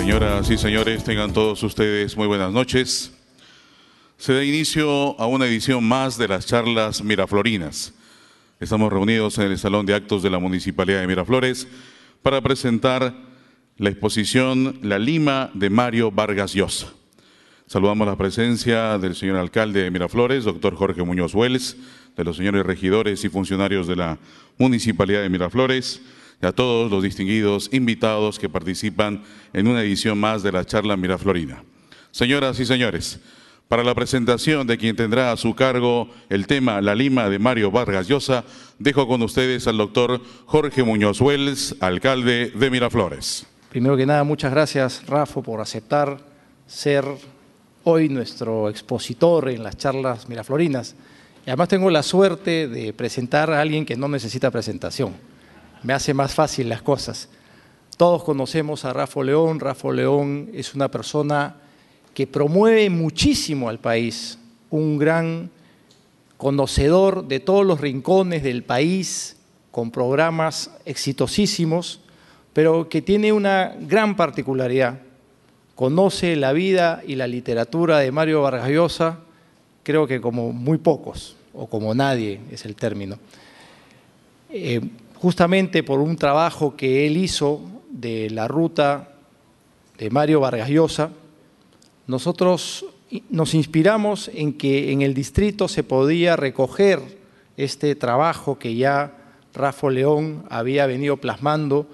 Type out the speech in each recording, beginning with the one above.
Señoras y señores, tengan todos ustedes muy buenas noches. Se da inicio a una edición más de las charlas Miraflorinas. Estamos reunidos en el Salón de Actos de la Municipalidad de Miraflores para presentar la exposición La Lima de Mario Vargas Llosa. Saludamos la presencia del señor alcalde de Miraflores, doctor Jorge Muñoz Wells, de los señores regidores y funcionarios de la Municipalidad de Miraflores, y a todos los distinguidos invitados que participan en una edición más de la charla Miraflorina. Señoras y señores, para la presentación de quien tendrá a su cargo el tema La Lima de Mario Vargas Llosa, dejo con ustedes al doctor Jorge Muñoz Wells, alcalde de Miraflores. Primero que nada, muchas gracias, Rafa, por aceptar ser hoy nuestro expositor en las charlas miraflorinas. Y además tengo la suerte de presentar a alguien que no necesita presentación me hace más fácil las cosas. Todos conocemos a Rafa León. Rafa León es una persona que promueve muchísimo al país, un gran conocedor de todos los rincones del país, con programas exitosísimos, pero que tiene una gran particularidad. Conoce la vida y la literatura de Mario Vargas Llosa, creo que como muy pocos, o como nadie es el término. Eh, justamente por un trabajo que él hizo de la ruta de Mario Vargallosa, nosotros nos inspiramos en que en el distrito se podía recoger este trabajo que ya Rafa León había venido plasmando,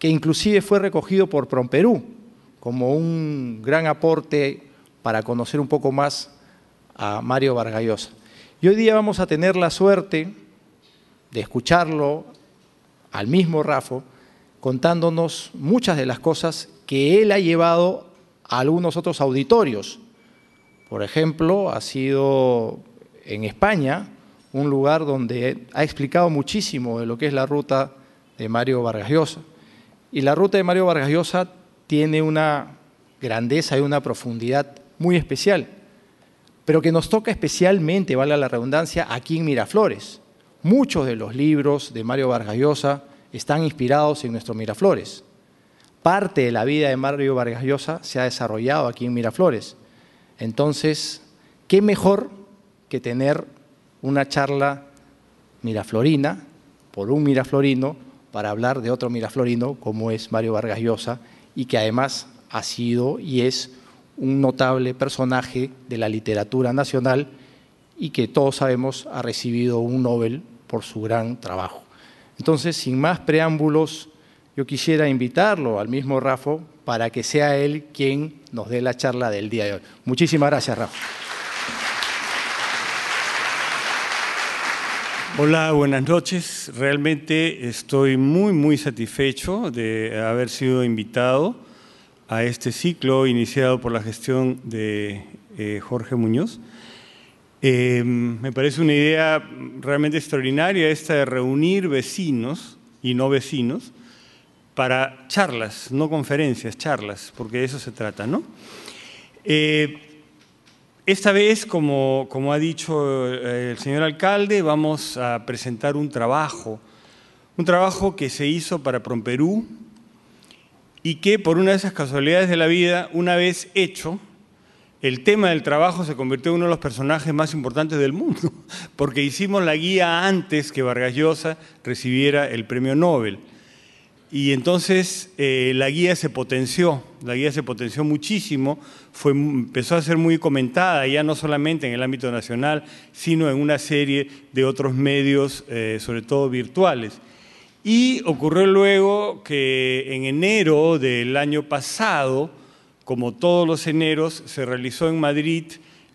que inclusive fue recogido por Promperú como un gran aporte para conocer un poco más a Mario Vargallosa. Y hoy día vamos a tener la suerte de escucharlo al mismo Rafo contándonos muchas de las cosas que él ha llevado a algunos otros auditorios. Por ejemplo, ha sido en España un lugar donde ha explicado muchísimo de lo que es la ruta de Mario Vargas Llosa. Y la ruta de Mario Vargas Llosa tiene una grandeza y una profundidad muy especial, pero que nos toca especialmente, vale la redundancia, aquí en Miraflores Muchos de los libros de Mario Vargas Llosa están inspirados en nuestro Miraflores. Parte de la vida de Mario Vargas Llosa se ha desarrollado aquí en Miraflores. Entonces, ¿qué mejor que tener una charla miraflorina por un miraflorino para hablar de otro miraflorino como es Mario Vargas Llosa y que además ha sido y es un notable personaje de la literatura nacional y que todos sabemos ha recibido un Nobel por su gran trabajo. Entonces, sin más preámbulos, yo quisiera invitarlo al mismo Rafa para que sea él quien nos dé la charla del día de hoy. Muchísimas gracias, Rafa. Hola, buenas noches. Realmente estoy muy, muy satisfecho de haber sido invitado a este ciclo iniciado por la gestión de eh, Jorge Muñoz Em, me parece una idea realmente extraordinaria esta de reunir vecinos y no vecinos para charlas, no conferencias, charlas, porque de eso se trata, ¿no? Eh, esta vez, como, como ha dicho eh, el señor alcalde, vamos a presentar un trabajo, un trabajo que se hizo para Promperú y que por una de esas casualidades de la vida, una vez hecho, el tema del trabajo se convirtió en uno de los personajes más importantes del mundo, porque hicimos la guía antes que Vargas Llosa recibiera el premio Nobel. Y entonces eh, la guía se potenció, la guía se potenció muchísimo, fue, empezó a ser muy comentada ya no solamente en el ámbito nacional, sino en una serie de otros medios, eh, sobre todo virtuales. Y ocurrió luego que en enero del año pasado, como todos los eneros, se realizó en Madrid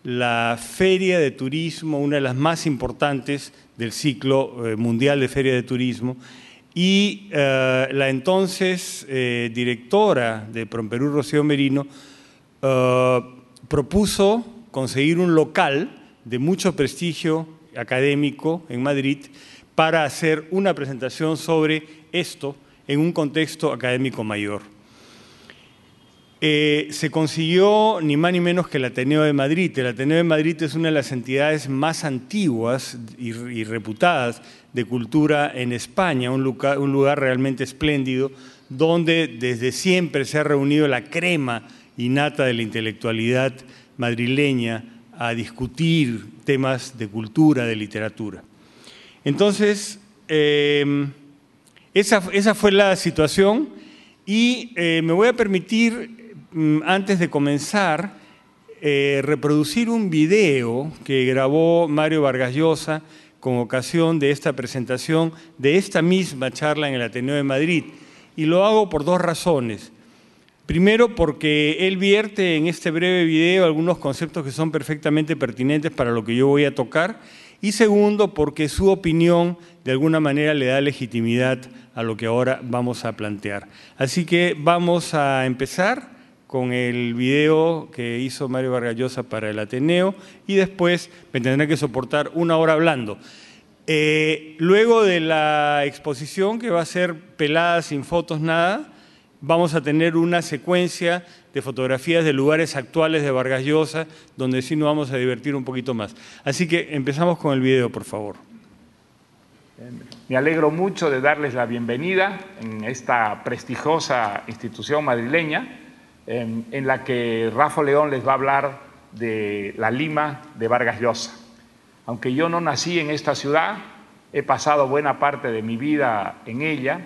la feria de turismo, una de las más importantes del ciclo eh, mundial de feria de turismo, y eh, la entonces eh, directora de Promperú, Rocío Merino, propuso conseguir un local de mucho prestigio académico en Madrid para hacer una presentación sobre esto en un contexto académico mayor. Eh, se consiguió ni más ni menos que el Ateneo de Madrid. El Ateneo de Madrid es una de las entidades más antiguas y, reputadas de cultura en España, un lugar, realmente espléndido, donde desde siempre se ha reunido la crema innata de la intelectualidad madrileña a discutir temas de cultura, de literatura. Entonces, em, esa, fue la situación y eh, me voy a permitir Mm, antes de comenzar, eh, reproducir un video que grabó Mario Vargas Llosa con ocasión de esta presentación, de esta misma charla en el Ateneo de Madrid. Y lo hago por dos razones. Primero, porque él vierte en este breve video algunos conceptos que son perfectamente pertinentes para lo que yo voy a tocar. Y segundo, porque su opinión de alguna manera le da legitimidad a lo que ahora vamos a plantear. Así que vamos a empezar con el video que hizo Mario Vargallosa para el Ateneo y después me tendré que soportar una hora hablando. Eh, luego de la exposición, que va a ser pelada sin fotos, nada, vamos a tener una secuencia de fotografías de lugares actuales de Vargas donde sí nos vamos a divertir un poquito más. Así que empezamos con el video, por favor. Me alegro mucho de darles la bienvenida en esta prestigiosa institución madrileña Em, en la que Rafa León les va a hablar de la Lima de Vargas Llosa. Aunque yo no nací en esta ciudad, he pasado buena parte de mi vida en ella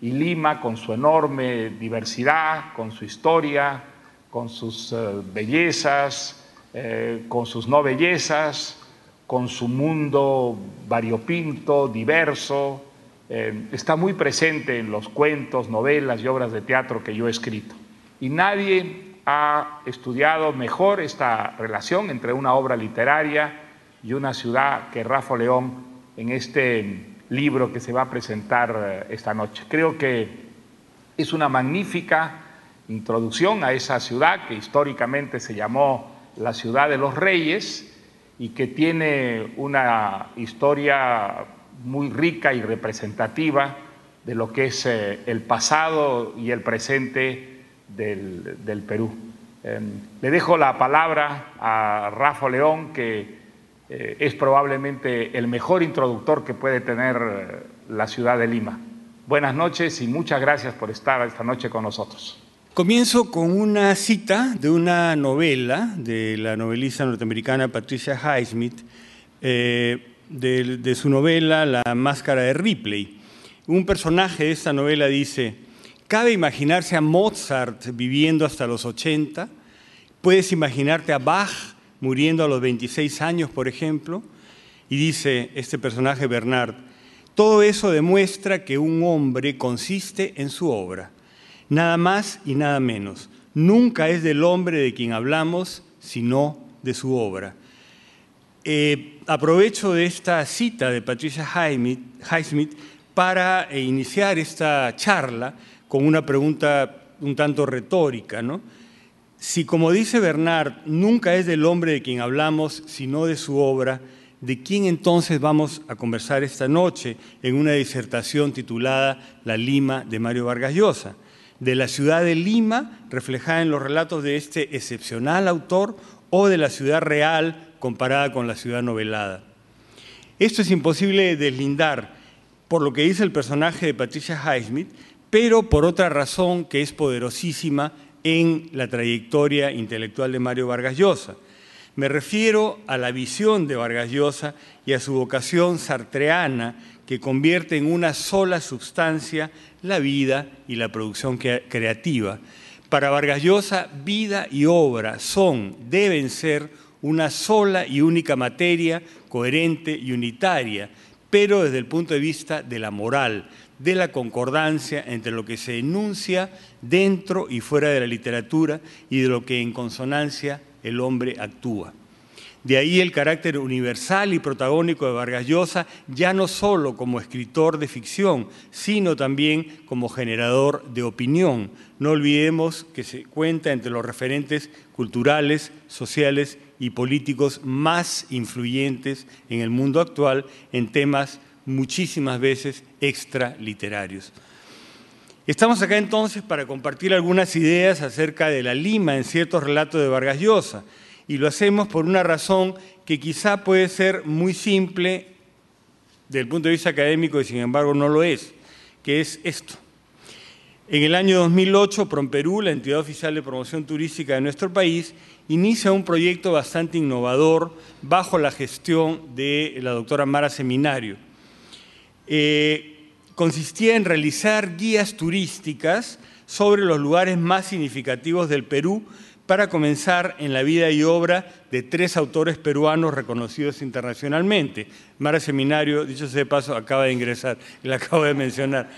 y Lima, con su enorme diversidad, con su historia, con sus eh, bellezas, eh, con sus no bellezas, con su mundo variopinto, diverso, eh, está muy presente en los cuentos, novelas y obras de teatro que yo he escrito y nadie ha estudiado mejor esta relación entre una obra literaria y una ciudad que Rafa León en este libro que se va a presentar eh, esta noche. Creo que es una magnífica introducción a esa ciudad que históricamente se llamó la ciudad de los reyes y que tiene una historia muy rica y representativa de lo que es eh, el pasado y el presente del, Perú. Em, le dejo la palabra a Rafa León, que eh, es probablemente el mejor introductor que puede tener eh, la ciudad de Lima. Buenas noches y muchas gracias por estar esta noche con nosotros. Comienzo con una cita de una novela de la novelista norteamericana Patricia Highsmith, eh, de, de su novela La Máscara de Ripley. Un personaje de esta novela dice, Cabe imaginarse a Mozart viviendo hasta los 80, puedes imaginarte a Bach muriendo a los 26 años, por ejemplo, y dice este personaje Bernard, todo eso demuestra que un hombre consiste en su obra, nada más y nada menos. Nunca es del hombre de quien hablamos, sino de su obra. Eh, aprovecho de esta cita de Patricia Highsmith para eh, iniciar esta charla con una pregunta un tanto retórica, ¿no? Si, como dice Bernard, nunca es del hombre de quien hablamos, sino de su obra, ¿de quién entonces vamos a conversar esta noche en una disertación titulada La Lima de Mario Vargas Llosa? ¿De la ciudad de Lima, reflejada en los relatos de este excepcional autor, o de la ciudad real comparada con la ciudad novelada? Esto es imposible deslindar, por lo que dice el personaje de Patricia Highsmith, pero por otra razón que es poderosísima en la trayectoria intelectual de Mario Vargas Llosa. Me refiero a la visión de Vargas Llosa y a su vocación sartreana que convierte en una sola sustancia la vida y la producción creativa. Para Vargas Llosa, vida y obra son, deben ser, una sola y única materia coherente y unitaria, pero desde el punto de vista de la moral, de la concordancia entre lo que se enuncia dentro y fuera de la literatura y de lo que en consonancia el hombre actúa. De ahí el carácter universal y protagónico de Vargas Llosa, ya no solo como escritor de ficción, sino también como generador de opinión. No olvidemos que se cuenta entre los referentes culturales, sociales y políticos más influyentes en el mundo actual en temas muchísimas veces extraliterarios. Estamos acá entonces para compartir algunas ideas acerca de la lima en ciertos relatos de Vargas Llosa, y lo hacemos por una razón que quizá puede ser muy simple desde el punto de vista académico y sin embargo no lo es, que es esto. En el año 2008, Promperú, la entidad oficial de promoción turística de nuestro país, inicia un proyecto bastante innovador bajo la gestión de la doctora Mara Seminario eh, consistía en realizar guías turísticas sobre los lugares más significativos del Perú para comenzar en la vida y obra de tres autores peruanos reconocidos internacionalmente. Mara Seminario, dicho sea de paso, acaba de ingresar, la acabo de mencionar.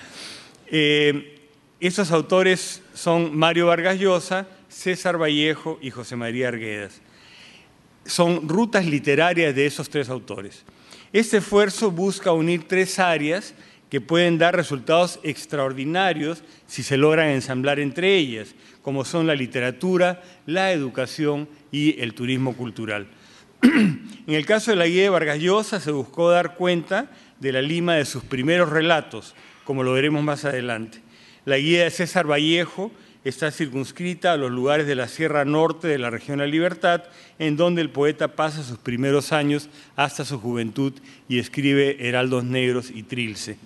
Eh, esos autores son Mario Vargas Llosa, César Vallejo y José María Arguedas. Son rutas literarias de esos tres autores. Este esfuerzo busca unir tres áreas que pueden dar resultados extraordinarios si se logran ensamblar entre ellas, como son la literatura, la educación y el turismo cultural. en el caso de la guía de Vargas Llosa se buscó dar cuenta de la Lima de sus primeros relatos, como lo veremos más adelante. La guía de César Vallejo está circunscrita a los lugares de la Sierra Norte de la región La Libertad, en donde el poeta pasa sus primeros años hasta su juventud y escribe Heraldos Negros y Trilce.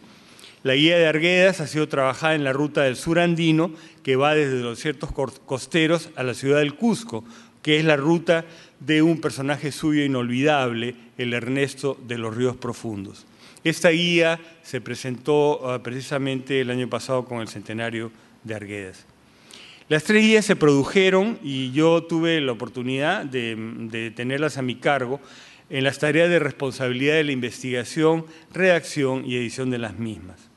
La guía de Arguedas ha sido trabajada en la ruta del surandino que va desde los ciertos costeros a la ciudad del Cusco, que es la ruta de un personaje suyo inolvidable, el Ernesto de los Ríos Profundos. Esta guía se presentó ah, precisamente el año pasado con el centenario de Arguedas. Las tres guías se produjeron y yo tuve la oportunidad de, tenerlas a mi cargo en las tareas de responsabilidad de la investigación, redacción y edición de las mismas.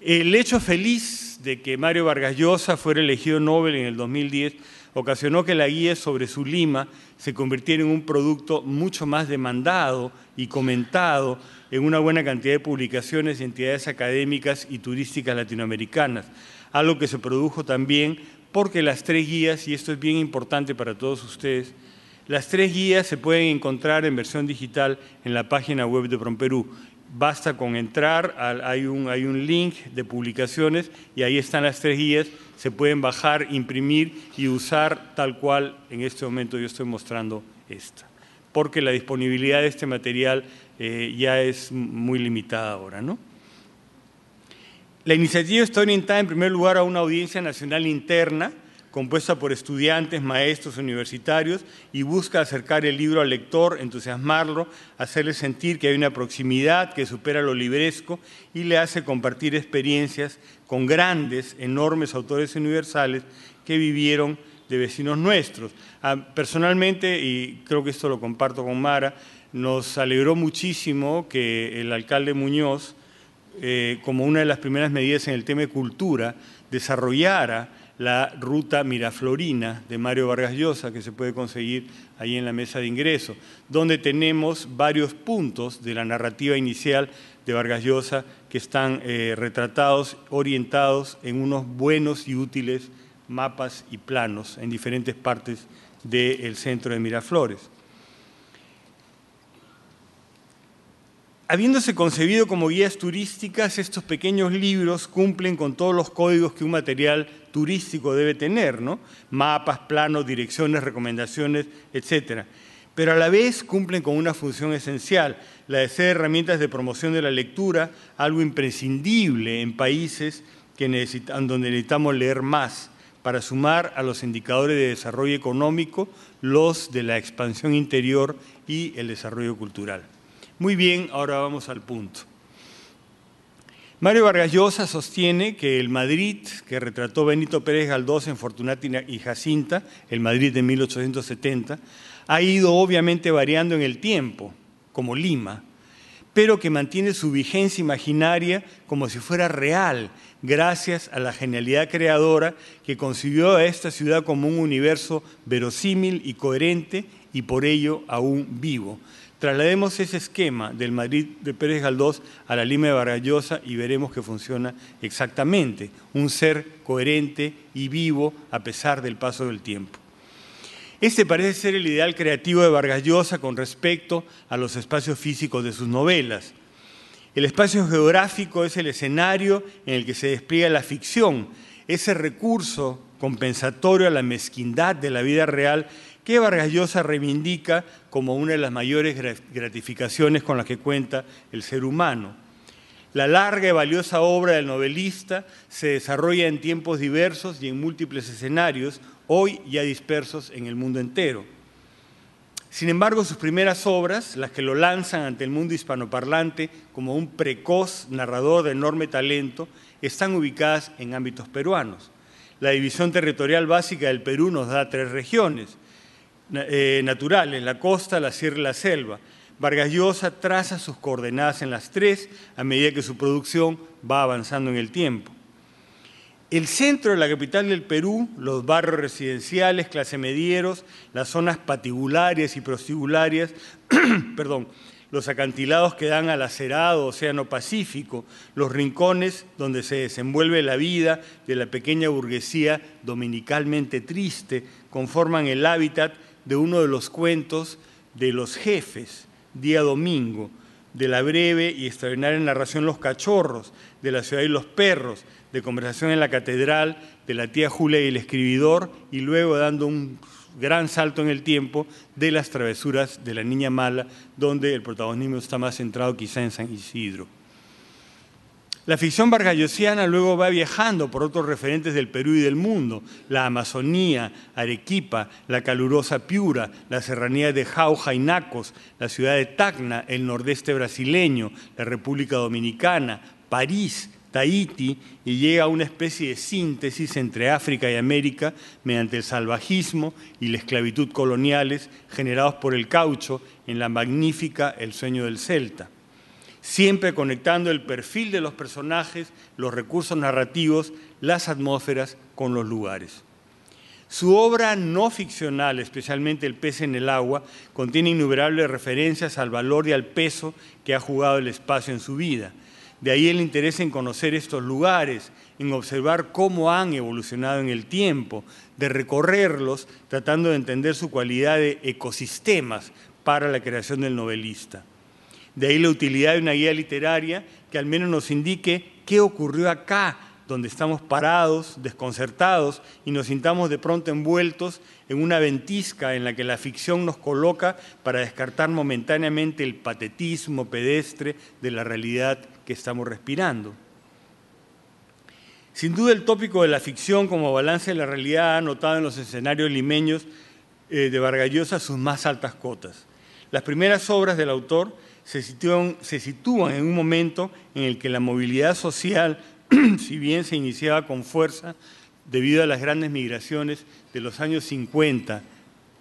El hecho feliz de que Mario Vargas Llosa fuera elegido Nobel en el 2010 ocasionó que la guía sobre su Lima se convirtiera en un producto mucho más demandado y comentado en una buena cantidad de publicaciones y entidades académicas y turísticas latinoamericanas, algo que se produjo también porque las tres guías, y esto es bien importante para todos ustedes, las tres guías se pueden encontrar en versión digital en la página web de PromPerú. Basta con entrar, hay un, hay un link de publicaciones y ahí están las tres guías, se pueden bajar, imprimir y usar tal cual en este momento yo estoy mostrando esta, porque la disponibilidad de este material eh, ya es muy limitada ahora, ¿no? La iniciativa está orientada en primer lugar a una audiencia nacional interna compuesta por estudiantes, maestros, universitarios y busca acercar el libro al lector, entusiasmarlo, hacerle sentir que hay una proximidad que supera lo libresco y le hace compartir experiencias con grandes, enormes autores universales que vivieron de vecinos nuestros. Ah, personalmente, y creo que esto lo comparto con Mara, nos alegró muchísimo que el alcalde Muñoz, eh, como una de las primeras medidas en el tema de cultura, desarrollara la ruta Miraflorina de Mario Vargas Llosa, que se puede conseguir ahí en la mesa de ingreso, donde tenemos varios puntos de la narrativa inicial de Vargas Llosa que están eh, retratados, orientados en unos buenos y útiles mapas y planos en diferentes partes del centro de Miraflores. Habiéndose concebido como guías turísticas, estos pequeños libros cumplen con todos los códigos que un material turístico debe tener, ¿no? Mapas, planos, direcciones, recomendaciones, etcétera. Pero a la vez cumplen con una función esencial, la de ser herramientas de promoción de la lectura, algo imprescindible en países donde necesitamos leer más para sumar a los indicadores de desarrollo económico los de la expansión interior y el desarrollo cultural. Muy bien, ahora vamos al punto. Mario Vargas Llosa sostiene que el Madrid que retrató Benito Pérez Galdós en fortunatina y Jacinta, el Madrid de 1870, ha ido obviamente variando en el tiempo, como Lima, pero que mantiene su vigencia imaginaria como si fuera real, gracias a la genialidad creadora que concibió a esta ciudad como un universo verosímil y coherente y por ello aún vivo. Traslademos ese esquema del Madrid de Pérez Galdós a la Lima de Vargallosa y veremos que funciona exactamente, un ser coherente y vivo a pesar del paso del tiempo. Este parece ser el ideal creativo de Vargallosa con respecto a los espacios físicos de sus novelas. El espacio geográfico es el escenario en el que se despliega la ficción, ese recurso compensatorio a la mezquindad de la vida real que Vargas Llosa reivindica como una de las mayores gratificaciones con las que cuenta el ser humano. La larga y valiosa obra del novelista se desarrolla en tiempos diversos y en múltiples escenarios, hoy ya dispersos en el mundo entero. Sin embargo, sus primeras obras, las que lo lanzan ante el mundo hispanoparlante como un precoz narrador de enorme talento, están ubicadas en ámbitos peruanos. La división territorial básica del Perú nos da tres regiones, eh, naturales, la costa, la sierra y la selva. Vargas Llosa traza sus coordenadas en las tres a medida que su producción va avanzando en el tiempo. El centro de la capital del Perú, los barrios residenciales, clase medieros, las zonas patibularias y prostibularias, perdón, los acantilados que dan al acerado océano Pacífico, los rincones donde se desenvuelve la vida de la pequeña burguesía dominicalmente triste, conforman el hábitat de uno de los cuentos de los jefes, día domingo, de la breve y extraordinaria narración Los Cachorros, de la ciudad y los perros, de conversación en la catedral, de la tía Julia y el escribidor, y luego dando un gran salto en el tiempo de las travesuras de la niña mala, donde el protagonismo está más centrado quizá en San Isidro. La ficción vargallosiana luego va viajando por otros referentes del Perú y del mundo, la Amazonía, Arequipa, la calurosa Piura, la serranía de Jauja y Nacos, la ciudad de Tacna, el nordeste brasileño, la República Dominicana, París, Tahití, y llega a una especie de síntesis entre África y América mediante el salvajismo y la esclavitud coloniales generados por el caucho en la magnífica El sueño del Celta siempre conectando el perfil de los personajes, los recursos narrativos, las atmósferas con los lugares. Su obra no ficcional, especialmente El pez en el agua, contiene innumerables referencias al valor y al peso que ha jugado el espacio en su vida. De ahí el interés en conocer estos lugares, en observar cómo han evolucionado en el tiempo, de recorrerlos tratando de entender su cualidad de ecosistemas para la creación del novelista. De ahí la utilidad de una guía literaria que al menos nos indique qué ocurrió acá, donde estamos parados, desconcertados y nos sintamos de pronto envueltos en una ventisca en la que la ficción nos coloca para descartar momentáneamente el patetismo pedestre de la realidad que estamos respirando. Sin duda el tópico de la ficción como balance de la realidad ha notado en los escenarios limeños eh, de Vargallosa sus más altas cotas. Las primeras obras del autor se sitúan, en un momento en el que la movilidad social, si bien se iniciaba con fuerza debido a las grandes migraciones de los años 50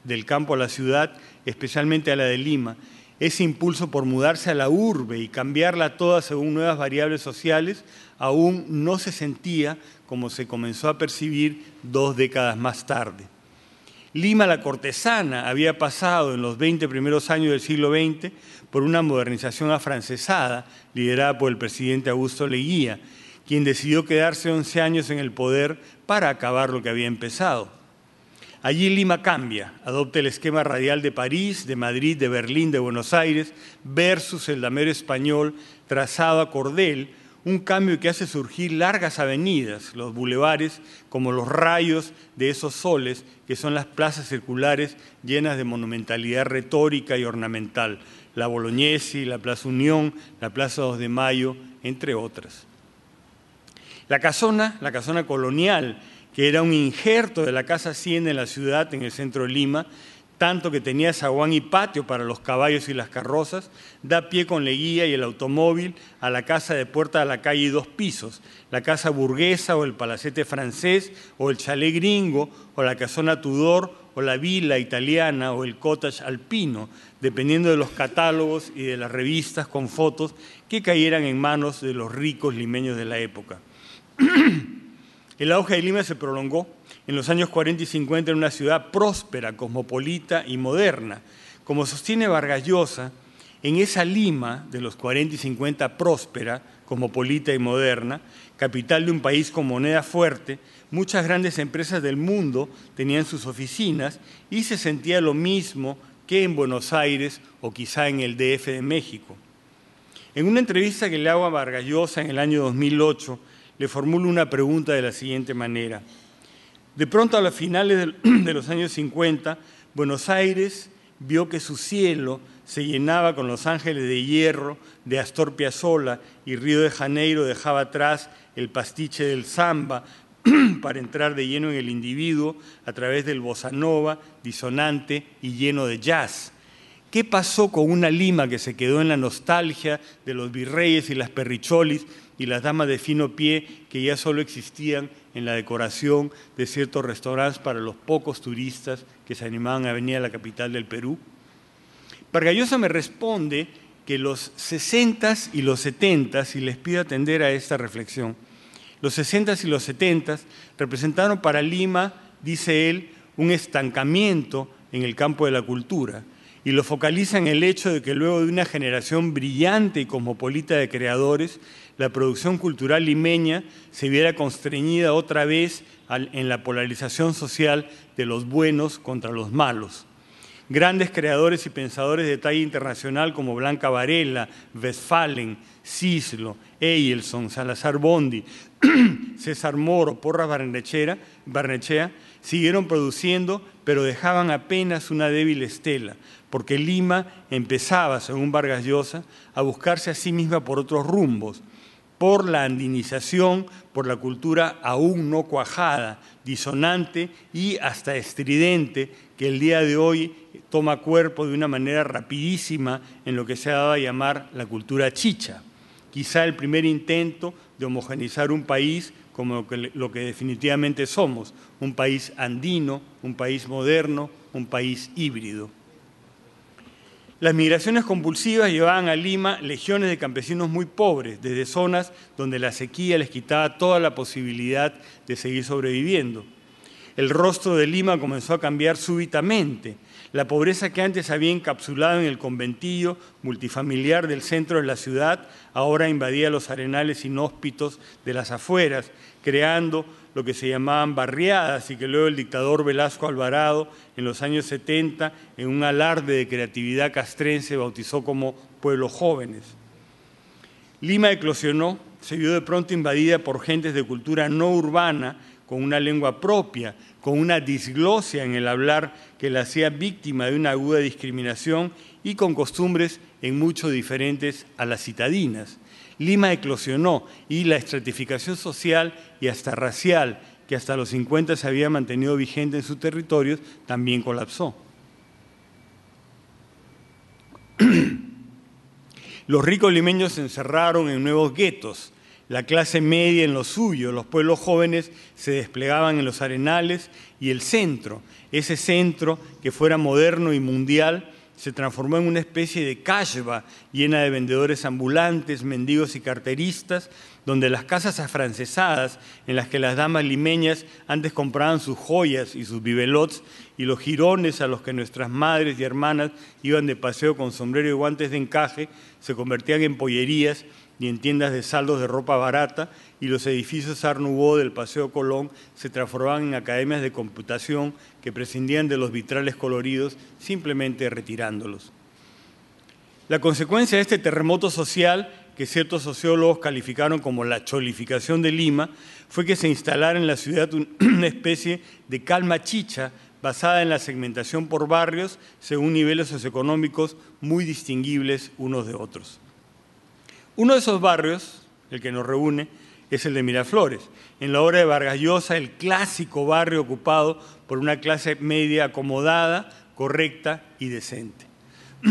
del campo a la ciudad, especialmente a la de Lima, ese impulso por mudarse a la urbe y cambiarla toda según nuevas variables sociales aún no se sentía como se comenzó a percibir dos décadas más tarde. Lima la cortesana había pasado en los 20 primeros años del siglo XX por una modernización afrancesada liderada por el presidente Augusto Leguía, quien decidió quedarse 11 años en el poder para acabar lo que había empezado. Allí Lima cambia, adopta el esquema radial de París, de Madrid, de Berlín, de Buenos Aires, versus el damero español trazado a cordel, un cambio que hace surgir largas avenidas, los bulevares, como los rayos de esos soles, que son las plazas circulares llenas de monumentalidad retórica y ornamental, la Bolognesi, la Plaza Unión, la Plaza 2 de Mayo, entre otras. La casona, la casona colonial, que era un injerto de la Casa 100 en la ciudad, en el centro de Lima, tanto que tenía zaguán y patio para los caballos y las carrozas, da pie con la guía y el automóvil a la casa de puerta de la calle y dos pisos, la casa burguesa o el palacete francés o el chalet gringo o la casona Tudor o la villa italiana o el cottage alpino, dependiendo de los catálogos y de las revistas con fotos que cayeran en manos de los ricos limeños de la época. El auge de Lima se prolongó en los años 40 y 50 en una ciudad próspera, cosmopolita y moderna. Como sostiene Vargallosa, en esa Lima de los 40 y 50 próspera, cosmopolita y moderna, capital de un país con moneda fuerte, muchas grandes empresas del mundo tenían sus oficinas y se sentía lo mismo que en Buenos Aires o quizá en el DF de México. En una entrevista que le hago a Vargallosa en el año 2008, le formulo una pregunta de la siguiente manera. De pronto a los finales de los años 50, Buenos Aires vio que su cielo se llenaba con los ángeles de hierro de Astor Piazzolla y Río de Janeiro dejaba atrás el pastiche del samba para entrar de lleno en el individuo a través del bossa nova, disonante y lleno de jazz. ¿Qué pasó con una Lima que se quedó en la nostalgia de los virreyes y las perricholis y las damas de fino pie que ya solo existían en la decoración de ciertos restaurantes para los pocos turistas que se animaban a venir a la capital del Perú? Pargallosa me responde que los 60s y los 70s, y les pido atender a esta reflexión, los 60s y los 70s representaron para Lima, dice él, un estancamiento en el campo de la cultura y lo focaliza en el hecho de que luego de una generación brillante y cosmopolita de creadores, la producción cultural limeña se viera constreñida otra vez en la polarización social de los buenos contra los malos. Grandes creadores y pensadores de talla internacional como Blanca Varela, Westphalen, Cislo, Eilson, Salazar Bondi, César Moro, Porras Barnechea, siguieron produciendo, pero dejaban apenas una débil estela, porque Lima empezaba, según Vargas Llosa, a buscarse a sí misma por otros rumbos, por la andinización, por la cultura aún no cuajada, disonante y hasta estridente que el día de hoy toma cuerpo de una manera rapidísima en lo que se ha dado a llamar la cultura chicha quizá el primer intento de homogenizar un país como lo que, lo que definitivamente somos, un país andino, un país moderno, un país híbrido. Las migraciones compulsivas llevaban a Lima legiones de campesinos muy pobres, desde zonas donde la sequía les quitaba toda la posibilidad de seguir sobreviviendo. El rostro de Lima comenzó a cambiar súbitamente. La pobreza que antes había encapsulado en el conventillo multifamiliar del centro de la ciudad ahora invadía los arenales inhóspitos de las afueras, creando lo que se llamaban barriadas y que luego el dictador Velasco Alvarado en los años 70, en un alarde de creatividad castrense, bautizó como pueblos jóvenes. Lima eclosionó, se vio de pronto invadida por gentes de cultura no urbana, con una lengua propia, con una disglosia en el hablar que la hacía víctima de una aguda discriminación y con costumbres en mucho diferentes a las citadinas. Lima eclosionó y la estratificación social y hasta racial que hasta los 50 se había mantenido vigente en sus territorios también colapsó. Los ricos limeños se encerraron en nuevos guetos la clase media en lo suyo, los pueblos jóvenes se desplegaban en los arenales y el centro, ese centro que fuera moderno y mundial, se transformó en una especie de cashba llena de vendedores ambulantes, mendigos y carteristas, donde las casas afrancesadas en las que las damas limeñas antes compraban sus joyas y sus bibelots y los jirones a los que nuestras madres y hermanas iban de paseo con sombrero y guantes de encaje se convertían en pollerías ni en tiendas de saldos de ropa barata, y los edificios Art del Paseo Colón se transformaban en academias de computación que prescindían de los vitrales coloridos, simplemente retirándolos. La consecuencia de este terremoto social, que ciertos sociólogos calificaron como la cholificación de Lima, fue que se instalara en la ciudad una especie de calma chicha basada en la segmentación por barrios según niveles socioeconómicos muy distinguibles unos de otros. Uno de esos barrios, el que nos reúne, es el de Miraflores. En la obra de Vargas Llosa, el clásico barrio ocupado por una clase media acomodada, correcta y decente.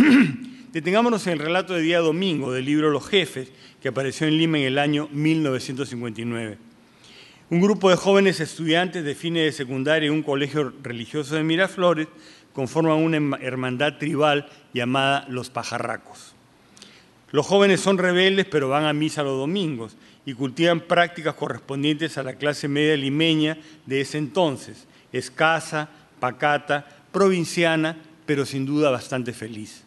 Detengámonos en el relato de Día Domingo del libro Los Jefes, que apareció en Lima en el año 1959. Un grupo de jóvenes estudiantes de fines de secundaria en un colegio religioso de Miraflores conforman una hermandad tribal llamada Los Pajarracos. Los jóvenes son rebeldes, pero van a misa los domingos y cultivan prácticas correspondientes a la clase media limeña de ese entonces, escasa, pacata, provinciana, pero sin duda bastante feliz.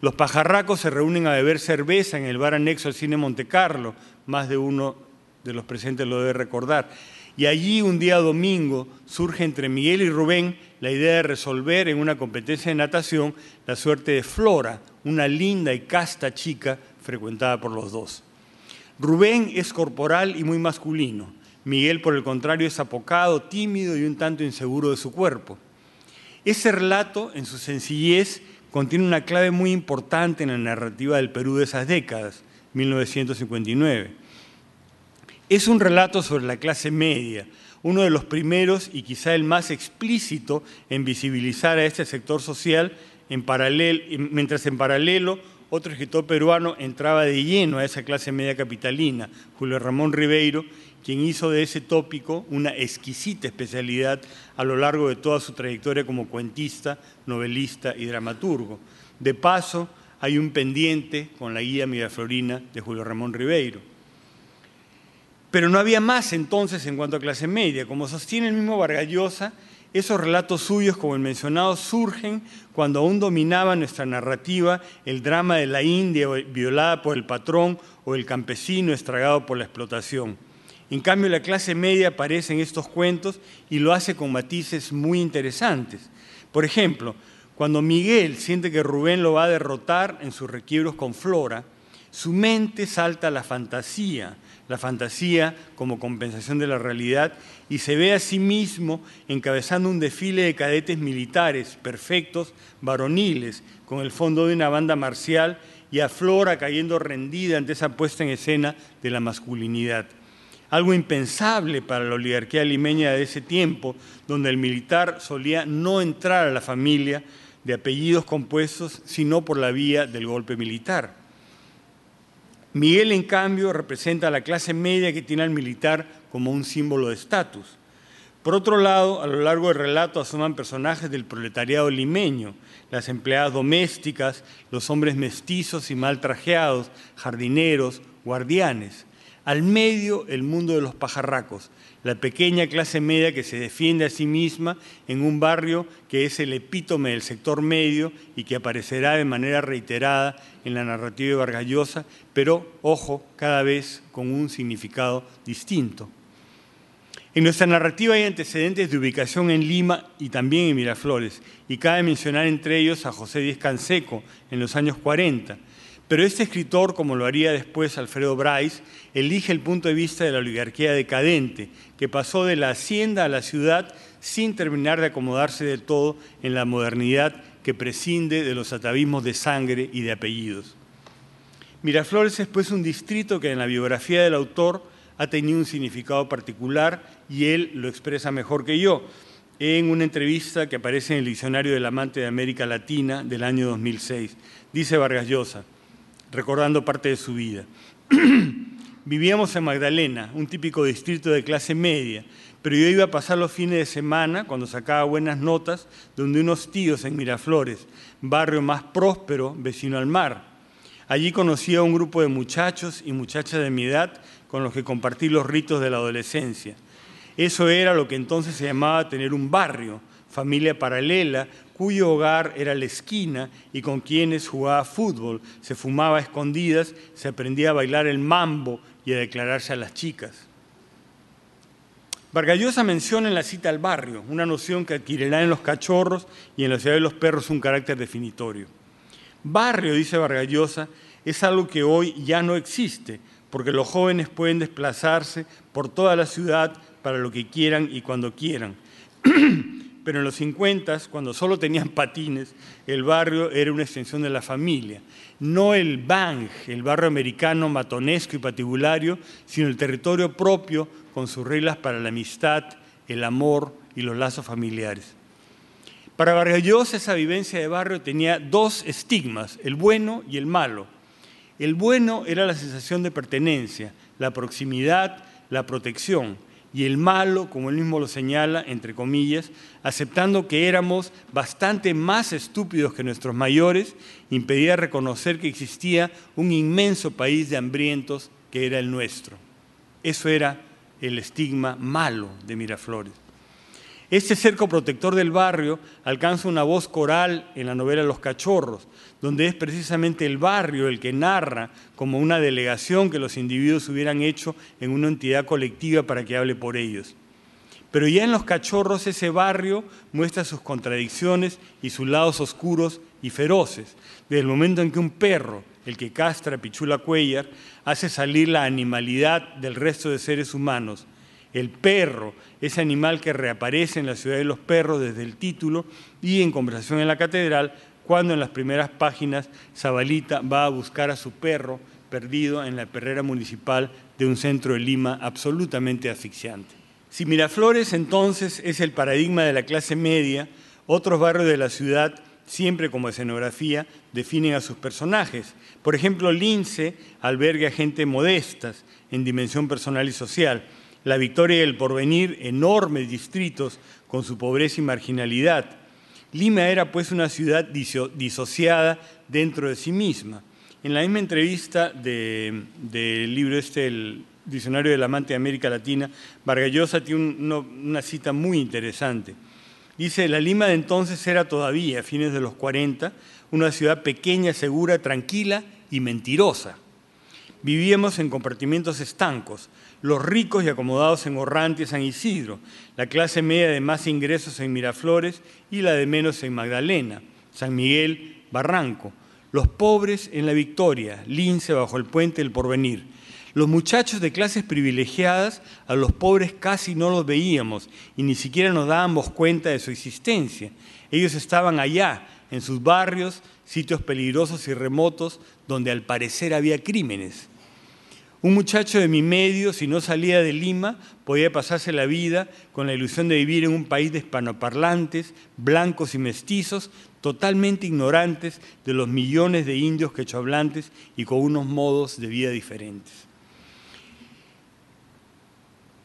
Los pajarracos se reúnen a beber cerveza en el bar anexo al cine Montecarlo, más de uno de los presentes lo debe recordar. Y allí un día domingo surge entre Miguel y Rubén la idea de resolver en una competencia de natación la suerte de Flora, una linda y casta chica frecuentada por los dos. Rubén es corporal y muy masculino. Miguel, por el contrario, es apocado, tímido y un tanto inseguro de su cuerpo. Ese relato, en su sencillez, contiene una clave muy importante en la narrativa del Perú de esas décadas, 1959. Es un relato sobre la clase media, uno de los primeros y quizá el más explícito en visibilizar a este sector social, en mientras en paralelo otro escritor peruano entraba de lleno a esa clase media capitalina, Julio Ramón Ribeiro, quien hizo de ese tópico una exquisita especialidad a lo largo de toda su trayectoria como cuentista, novelista y dramaturgo. De paso, hay un pendiente con la guía Miraflorina de Julio Ramón Ribeiro. Pero no había más entonces en cuanto a clase media. Como sostiene el mismo Vargallosa, esos relatos suyos, como el mencionado, surgen cuando aún dominaba nuestra narrativa el drama de la India violada por el patrón o el campesino estragado por la explotación. En cambio, la clase media aparece en estos cuentos y lo hace con matices muy interesantes. Por ejemplo, cuando Miguel siente que Rubén lo va a derrotar en sus requiebros con Flora, su mente salta a la fantasía, la fantasía como compensación de la realidad y se ve a sí mismo encabezando un desfile de cadetes militares perfectos, varoniles, con el fondo de una banda marcial y a Flora cayendo rendida ante esa puesta en escena de la masculinidad. Algo impensable para la oligarquía limeña de ese tiempo, donde el militar solía no entrar a la familia de apellidos compuestos, sino por la vía del golpe militar. Miguel, en cambio, representa a la clase media que tiene al militar como un símbolo de estatus. Por otro lado, a lo largo del relato asoman personajes del proletariado limeño, las empleadas domésticas, los hombres mestizos y mal trajeados, jardineros, guardianes. Al medio, el mundo de los pajarracos, la pequeña clase media que se defiende a sí misma en un barrio que es el epítome del sector medio y que aparecerá de manera reiterada en la narrativa de Vargallosa, pero, ojo, cada vez con un significado distinto. En nuestra narrativa hay antecedentes de ubicación en Lima y también en Miraflores, y cabe mencionar entre ellos a José Díez Canseco en los años 40, pero este escritor, como lo haría después Alfredo Bryce, elige el punto de vista de la oligarquía decadente, que pasó de la hacienda a la ciudad sin terminar de acomodarse del todo en la modernidad que prescinde de los atavismos de sangre y de apellidos. Miraflores es pues un distrito que en la biografía del autor ha tenido un significado particular y él lo expresa mejor que yo en una entrevista que aparece en el Diccionario del Amante de América Latina del año 2006. Dice Vargas Llosa, recordando parte de su vida. Vivíamos en Magdalena, un típico distrito de clase media, pero yo iba a pasar los fines de semana, cuando sacaba buenas notas, donde unos tíos en Miraflores, barrio más próspero, vecino al mar. Allí conocí a un grupo de muchachos y muchachas de mi edad con los que compartí los ritos de la adolescencia. Eso era lo que entonces se llamaba tener un barrio, familia paralela cuyo hogar era la esquina y con quienes jugaba fútbol, se fumaba a escondidas, se aprendía a bailar el mambo y a declararse a las chicas. Vargallosa menciona en la cita al barrio, una noción que adquirirá en los cachorros y en la ciudad de los perros un carácter definitorio. Barrio, dice Vargallosa, es algo que hoy ya no existe, porque los jóvenes pueden desplazarse por toda la ciudad para lo que quieran y cuando quieran. pero en los 50, cuando solo tenían patines, el barrio era una extensión de la familia. No el Bang, el barrio americano matonesco y patibulario, sino el territorio propio con sus reglas para la amistad, el amor y los lazos familiares. Para Barrio esa vivencia de barrio tenía dos estigmas, el bueno y el malo. El bueno era la sensación de pertenencia, la proximidad, la protección y el malo, como él mismo lo señala, entre comillas, aceptando que éramos bastante más estúpidos que nuestros mayores, impedía reconocer que existía un inmenso país de hambrientos que era el nuestro. Eso era el estigma malo de Miraflores. Este cerco protector del barrio alcanza una voz coral en la novela Los Cachorros, donde es precisamente el barrio el que narra como una delegación que los individuos hubieran hecho en una entidad colectiva para que hable por ellos. Pero ya en Los Cachorros ese barrio muestra sus contradicciones y sus lados oscuros y feroces, desde el momento en que un perro, el que castra Pichula Cuellar, hace salir la animalidad del resto de seres humanos. El perro, ese animal que reaparece en la ciudad de los perros desde el título y en conversación en la catedral, cuando en las primeras páginas Zabalita va a buscar a su perro perdido en la perrera municipal de un centro de Lima absolutamente asfixiante. Si Miraflores entonces es el paradigma de la clase media, otros barrios de la ciudad, siempre como escenografía, definen a sus personajes. Por ejemplo, Lince alberga gente modestas en dimensión personal y social. La Victoria y el Porvenir, enormes distritos con su pobreza y marginalidad Lima era pues una ciudad disociada dentro de sí misma. En la misma entrevista del libro este, el Diccionario del Amante de América Latina, Vargallosa tiene una cita muy interesante. Dice, la Lima de entonces era todavía, a fines de los 40, una ciudad pequeña, segura, tranquila y mentirosa. Vivíamos en compartimientos estancos, los ricos y acomodados en Orrante y San Isidro, la clase media de más ingresos en Miraflores y la de menos en Magdalena, San Miguel, Barranco, los pobres en La Victoria, Lince bajo el puente del Porvenir. Los muchachos de clases privilegiadas, a los pobres casi no los veíamos y ni siquiera nos dábamos cuenta de su existencia. Ellos estaban allá, en sus barrios, sitios peligrosos y remotos, donde al parecer había crímenes. Un muchacho de mi medio, si no salía de Lima, podía pasarse la vida con la ilusión de vivir en un país de hispanoparlantes, blancos y mestizos, totalmente ignorantes de los millones de indios quechohablantes y con unos modos de vida diferentes.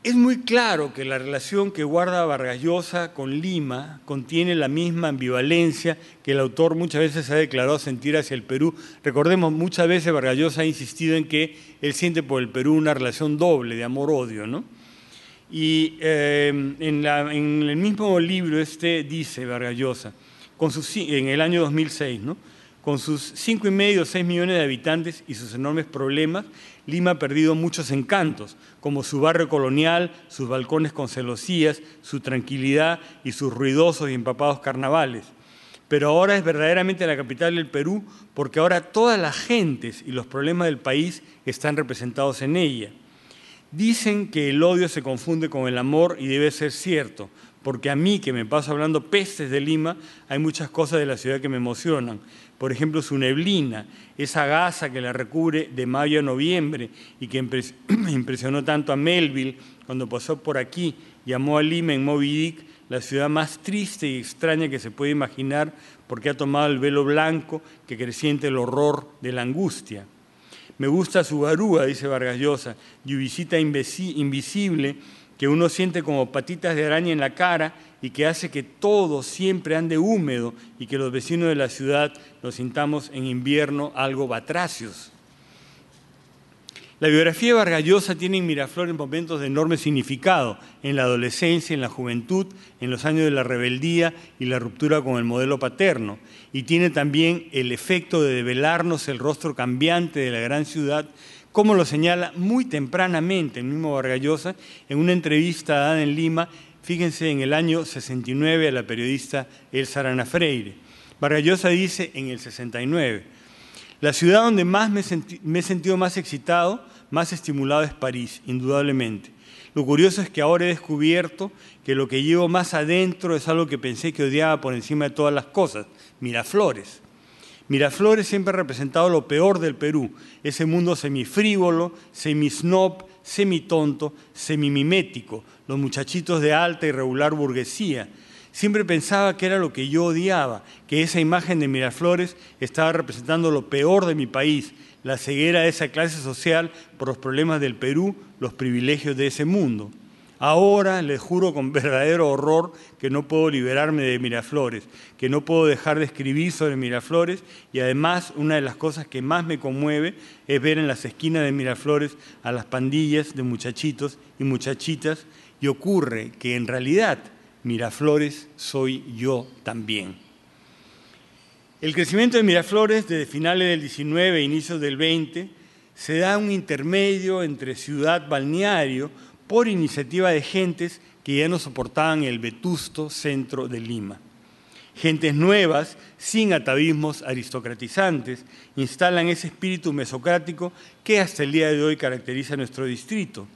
Es muy claro que la relación que guarda Vargallosa con Lima contiene la misma ambivalencia que el autor muchas veces ha declarado sentir hacia el Perú. Recordemos, muchas veces Vargallosa ha insistido en que él siente por el Perú una relación doble de amor-odio. ¿no? Y eh, en, el mismo libro este dice Vargallosa, con sus, en el año 2006, ¿no? con sus cinco y medio o 6 millones de habitantes y sus enormes problemas, Lima ha perdido muchos encantos, como su barrio colonial, sus balcones con celosías, su tranquilidad y sus ruidosos y empapados carnavales. Pero ahora es verdaderamente la capital del Perú porque ahora todas las gentes y los problemas del país están representados en ella. Dicen que el odio se confunde con el amor y debe ser cierto, porque a mí que me paso hablando peces de Lima, hay muchas cosas de la ciudad que me emocionan. Por ejemplo, su neblina, esa gasa que la recubre de mayo a noviembre y que impresionó tanto a Melville cuando pasó por aquí, llamó a Lima en Moby Dick la ciudad más triste y extraña que se puede imaginar porque ha tomado el velo blanco que creciente el horror de la angustia. Me gusta su garúa, dice Vargas Llosa, y visita invisible que uno siente como patitas de araña en la cara y que hace que todo siempre ande húmedo y que los vecinos de la ciudad nos sintamos en invierno algo batracios. La biografía de Vargallosa tiene en Miraflores momentos de enorme significado, en la adolescencia, en la juventud, en los años de la rebeldía y la ruptura con el modelo paterno, y tiene también el efecto de develarnos el rostro cambiante de la gran ciudad como lo señala muy tempranamente el mismo Vargallosa en una entrevista dada en Lima, fíjense, en el año 69 a la periodista Elsa Arana Freire. Vargallosa dice en el 69, la ciudad donde más me, me he sentido más excitado, más estimulado es París, indudablemente. Lo curioso es que ahora he descubierto que lo que llevo más adentro es algo que pensé que odiaba por encima de todas las cosas, Miraflores. Miraflores siempre ha representado lo peor del Perú, ese mundo semifrívolo, semisnob, semitonto, semimimético, los muchachitos de alta y regular burguesía. Siempre pensaba que era lo que yo odiaba, que esa imagen de Miraflores estaba representando lo peor de mi país, la ceguera de esa clase social por los problemas del Perú, los privilegios de ese mundo. Ahora les juro con verdadero horror que no puedo liberarme de Miraflores, que no puedo dejar de escribir sobre Miraflores y además una de las cosas que más me conmueve es ver en las esquinas de Miraflores a las pandillas de muchachitos y muchachitas y ocurre que en realidad Miraflores soy yo también. El crecimiento de Miraflores desde finales del 19 e inicios del 20 se da un intermedio entre ciudad balneario, por iniciativa de gentes que ya no soportaban el vetusto centro de Lima. Gentes nuevas, sin atavismos aristocratizantes, instalan ese espíritu mesocrático que hasta el día de hoy caracteriza nuestro distrito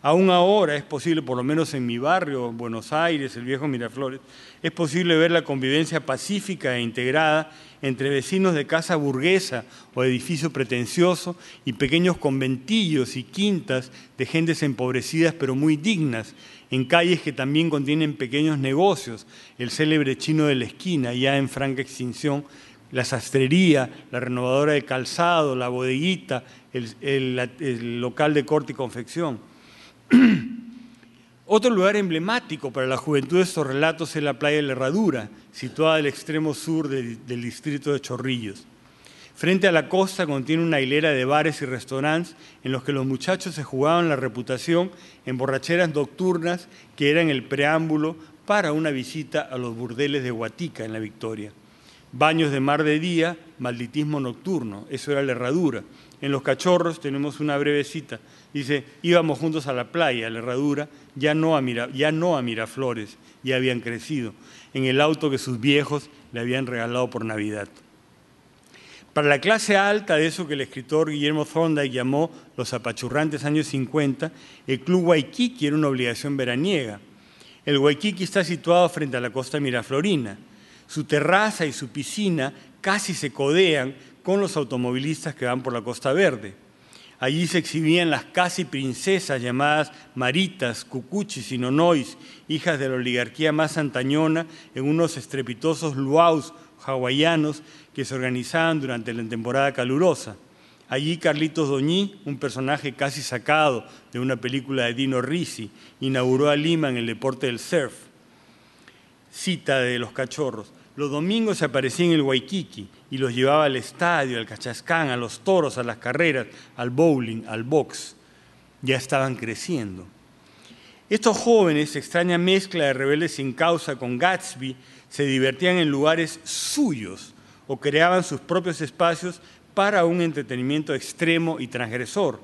Aún ahora es posible, por lo menos en mi barrio, Buenos Aires, el viejo Miraflores, es posible ver la convivencia pacífica e integrada entre vecinos de casa burguesa o edificio pretencioso y pequeños conventillos y quintas de gentes empobrecidas pero muy dignas, en calles que también contienen pequeños negocios, el célebre chino de la esquina, ya en franca extinción, la sastrería, la renovadora de calzado, la bodeguita, el, el local de corte y confección. Otro lugar emblemático para la juventud de estos relatos es la playa de la Herradura, situada al extremo sur del, distrito de Chorrillos. Frente a la costa contiene una hilera de bares y restaurantes en los que los muchachos se jugaban la reputación en borracheras nocturnas que eran el preámbulo para una visita a los burdeles de Huatica en la Victoria. Baños de mar de día, malditismo nocturno, eso era la herradura. En Los Cachorros tenemos una breve cita Dice, íbamos juntos a la playa, a la herradura, ya no a, ya no a Miraflores, ya habían crecido, en el auto que sus viejos le habían regalado por Navidad. Para la clase alta de eso que el escritor Guillermo Fonda llamó los apachurrantes años 50, el Club Waikiki era una obligación veraniega. El Waikiki está situado frente a la costa miraflorina. Su terraza y su piscina casi se codean con los automovilistas que van por la Costa Verde. Allí se exhibían las casi princesas llamadas Maritas, Cucuchis y Nonois, hijas de la oligarquía más antañona, en unos estrepitosos luaus hawaianos que se organizaban durante la temporada calurosa. Allí Carlitos Doñí, un personaje casi sacado de una película de Dino Risi, inauguró a Lima en el deporte del surf. Cita de los cachorros. Los domingos se aparecía en el Waikiki, y los llevaba al estadio, al cachascán, a los toros, a las carreras, al bowling, al box. Ya estaban creciendo. Estos jóvenes, extraña mezcla de rebeldes sin causa con Gatsby, se divertían en lugares suyos o creaban sus propios espacios para un entretenimiento extremo y transgresor,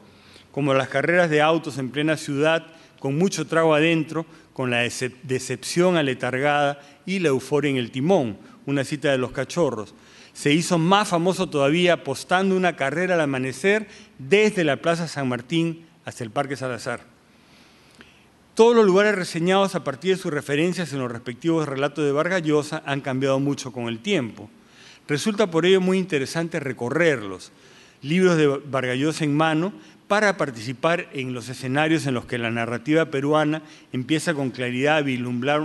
como las carreras de autos en plena ciudad con mucho trago adentro, con la decepción aletargada y la euforia en el timón, una cita de los cachorros, se hizo más famoso todavía apostando una carrera al amanecer desde la Plaza San Martín hasta el Parque Salazar. Todos los lugares reseñados a partir de sus referencias en los respectivos relatos de Vargas Llosa han cambiado mucho con el tiempo. Resulta por ello muy interesante recorrerlos, libros de Vargas Llosa en mano, para participar en los escenarios en los que la narrativa peruana empieza con claridad a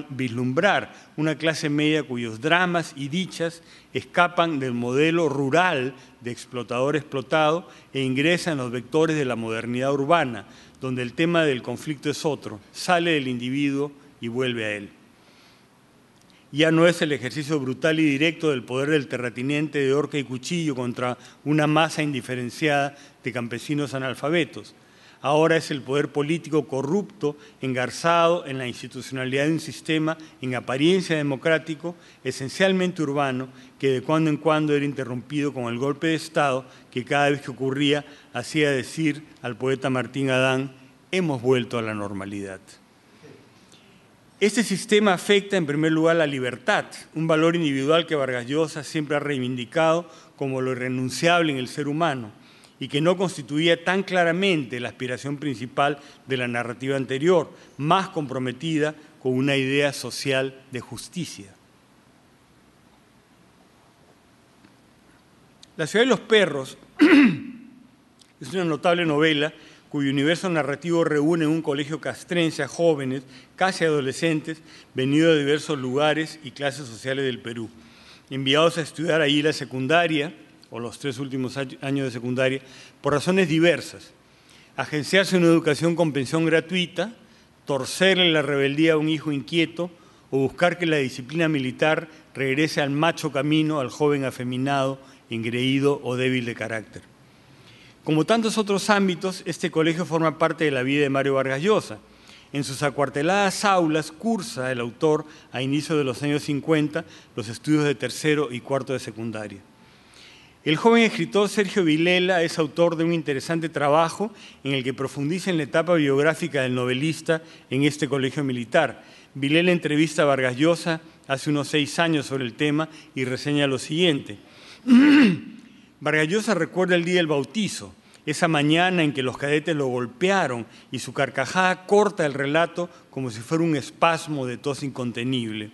vislumbrar, una clase media cuyos dramas y dichas escapan del modelo rural de explotador explotado e ingresan los vectores de la modernidad urbana, donde el tema del conflicto es otro, sale del individuo y vuelve a él ya no es el ejercicio brutal y directo del poder del terratiniente de orca y cuchillo contra una masa indiferenciada de campesinos analfabetos. Ahora es el poder político corrupto, engarzado en la institucionalidad de un sistema en apariencia democrático, esencialmente urbano, que de cuando en cuando era interrumpido con el golpe de Estado que cada vez que ocurría hacía decir al poeta Martín Adán, hemos vuelto a la normalidad. Este sistema afecta en primer lugar la libertad, un valor individual que Vargas Llosa siempre ha reivindicado como lo irrenunciable en el ser humano y que no constituía tan claramente la aspiración principal de la narrativa anterior, más comprometida con una idea social de justicia. La ciudad de los perros es una notable novela cuyo universo narrativo reúne un colegio castrense a jóvenes, casi adolescentes, venidos de diversos lugares y clases sociales del Perú, enviados a estudiar allí la secundaria o los tres últimos años de secundaria por razones diversas. Agenciarse una educación con pensión gratuita, torcerle la rebeldía a un hijo inquieto o buscar que la disciplina militar regrese al macho camino, al joven afeminado, ingreído o débil de carácter. Como tantos otros ámbitos, este colegio forma parte de la vida de Mario Vargas Llosa. En sus acuarteladas aulas cursa el autor, a inicios de los años 50, los estudios de tercero y cuarto de secundaria. El joven escritor Sergio Vilela es autor de un interesante trabajo en el que profundiza en la etapa biográfica del novelista en este colegio militar. Vilela entrevista a Vargas Llosa hace unos seis años sobre el tema y reseña lo siguiente. Vargallosa recuerda el día del bautizo, esa mañana en que los cadetes lo golpearon y su carcajada corta el relato como si fuera un espasmo de tos incontenible.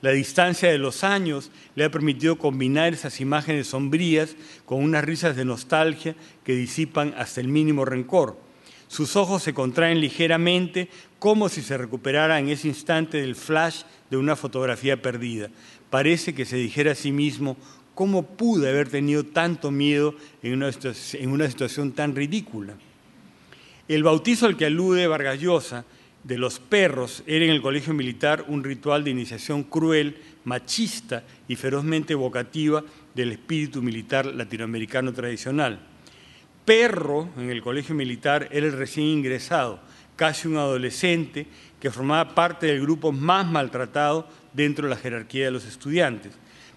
La distancia de los años le ha permitido combinar esas imágenes sombrías con unas risas de nostalgia que disipan hasta el mínimo rencor. Sus ojos se contraen ligeramente como si se recuperara en ese instante del flash de una fotografía perdida. Parece que se dijera a sí mismo, ¿Cómo pude haber tenido tanto miedo en una, situación tan ridícula? El bautizo al que alude Vargallosa de los perros era en el colegio militar un ritual de iniciación cruel, machista y ferozmente evocativa del espíritu militar latinoamericano tradicional. Perro en el colegio militar era el recién ingresado, casi un adolescente que formaba parte del grupo más maltratado dentro de la jerarquía de los estudiantes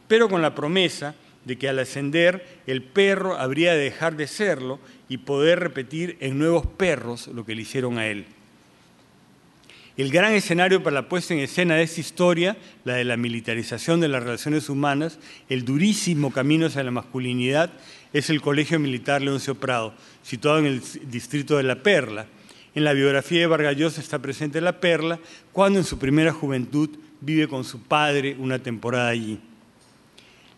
pero con la promesa de que al ascender el perro habría de dejar de serlo y poder repetir en nuevos perros lo que le hicieron a él. El gran escenario para la puesta en escena de esta historia, la de la militarización de las relaciones humanas, el durísimo camino hacia la masculinidad, es el Colegio Militar Leoncio Prado, situado en el distrito de La Perla. En la biografía de Vargallosa está presente La Perla, cuando en su primera juventud vive con su padre una temporada allí.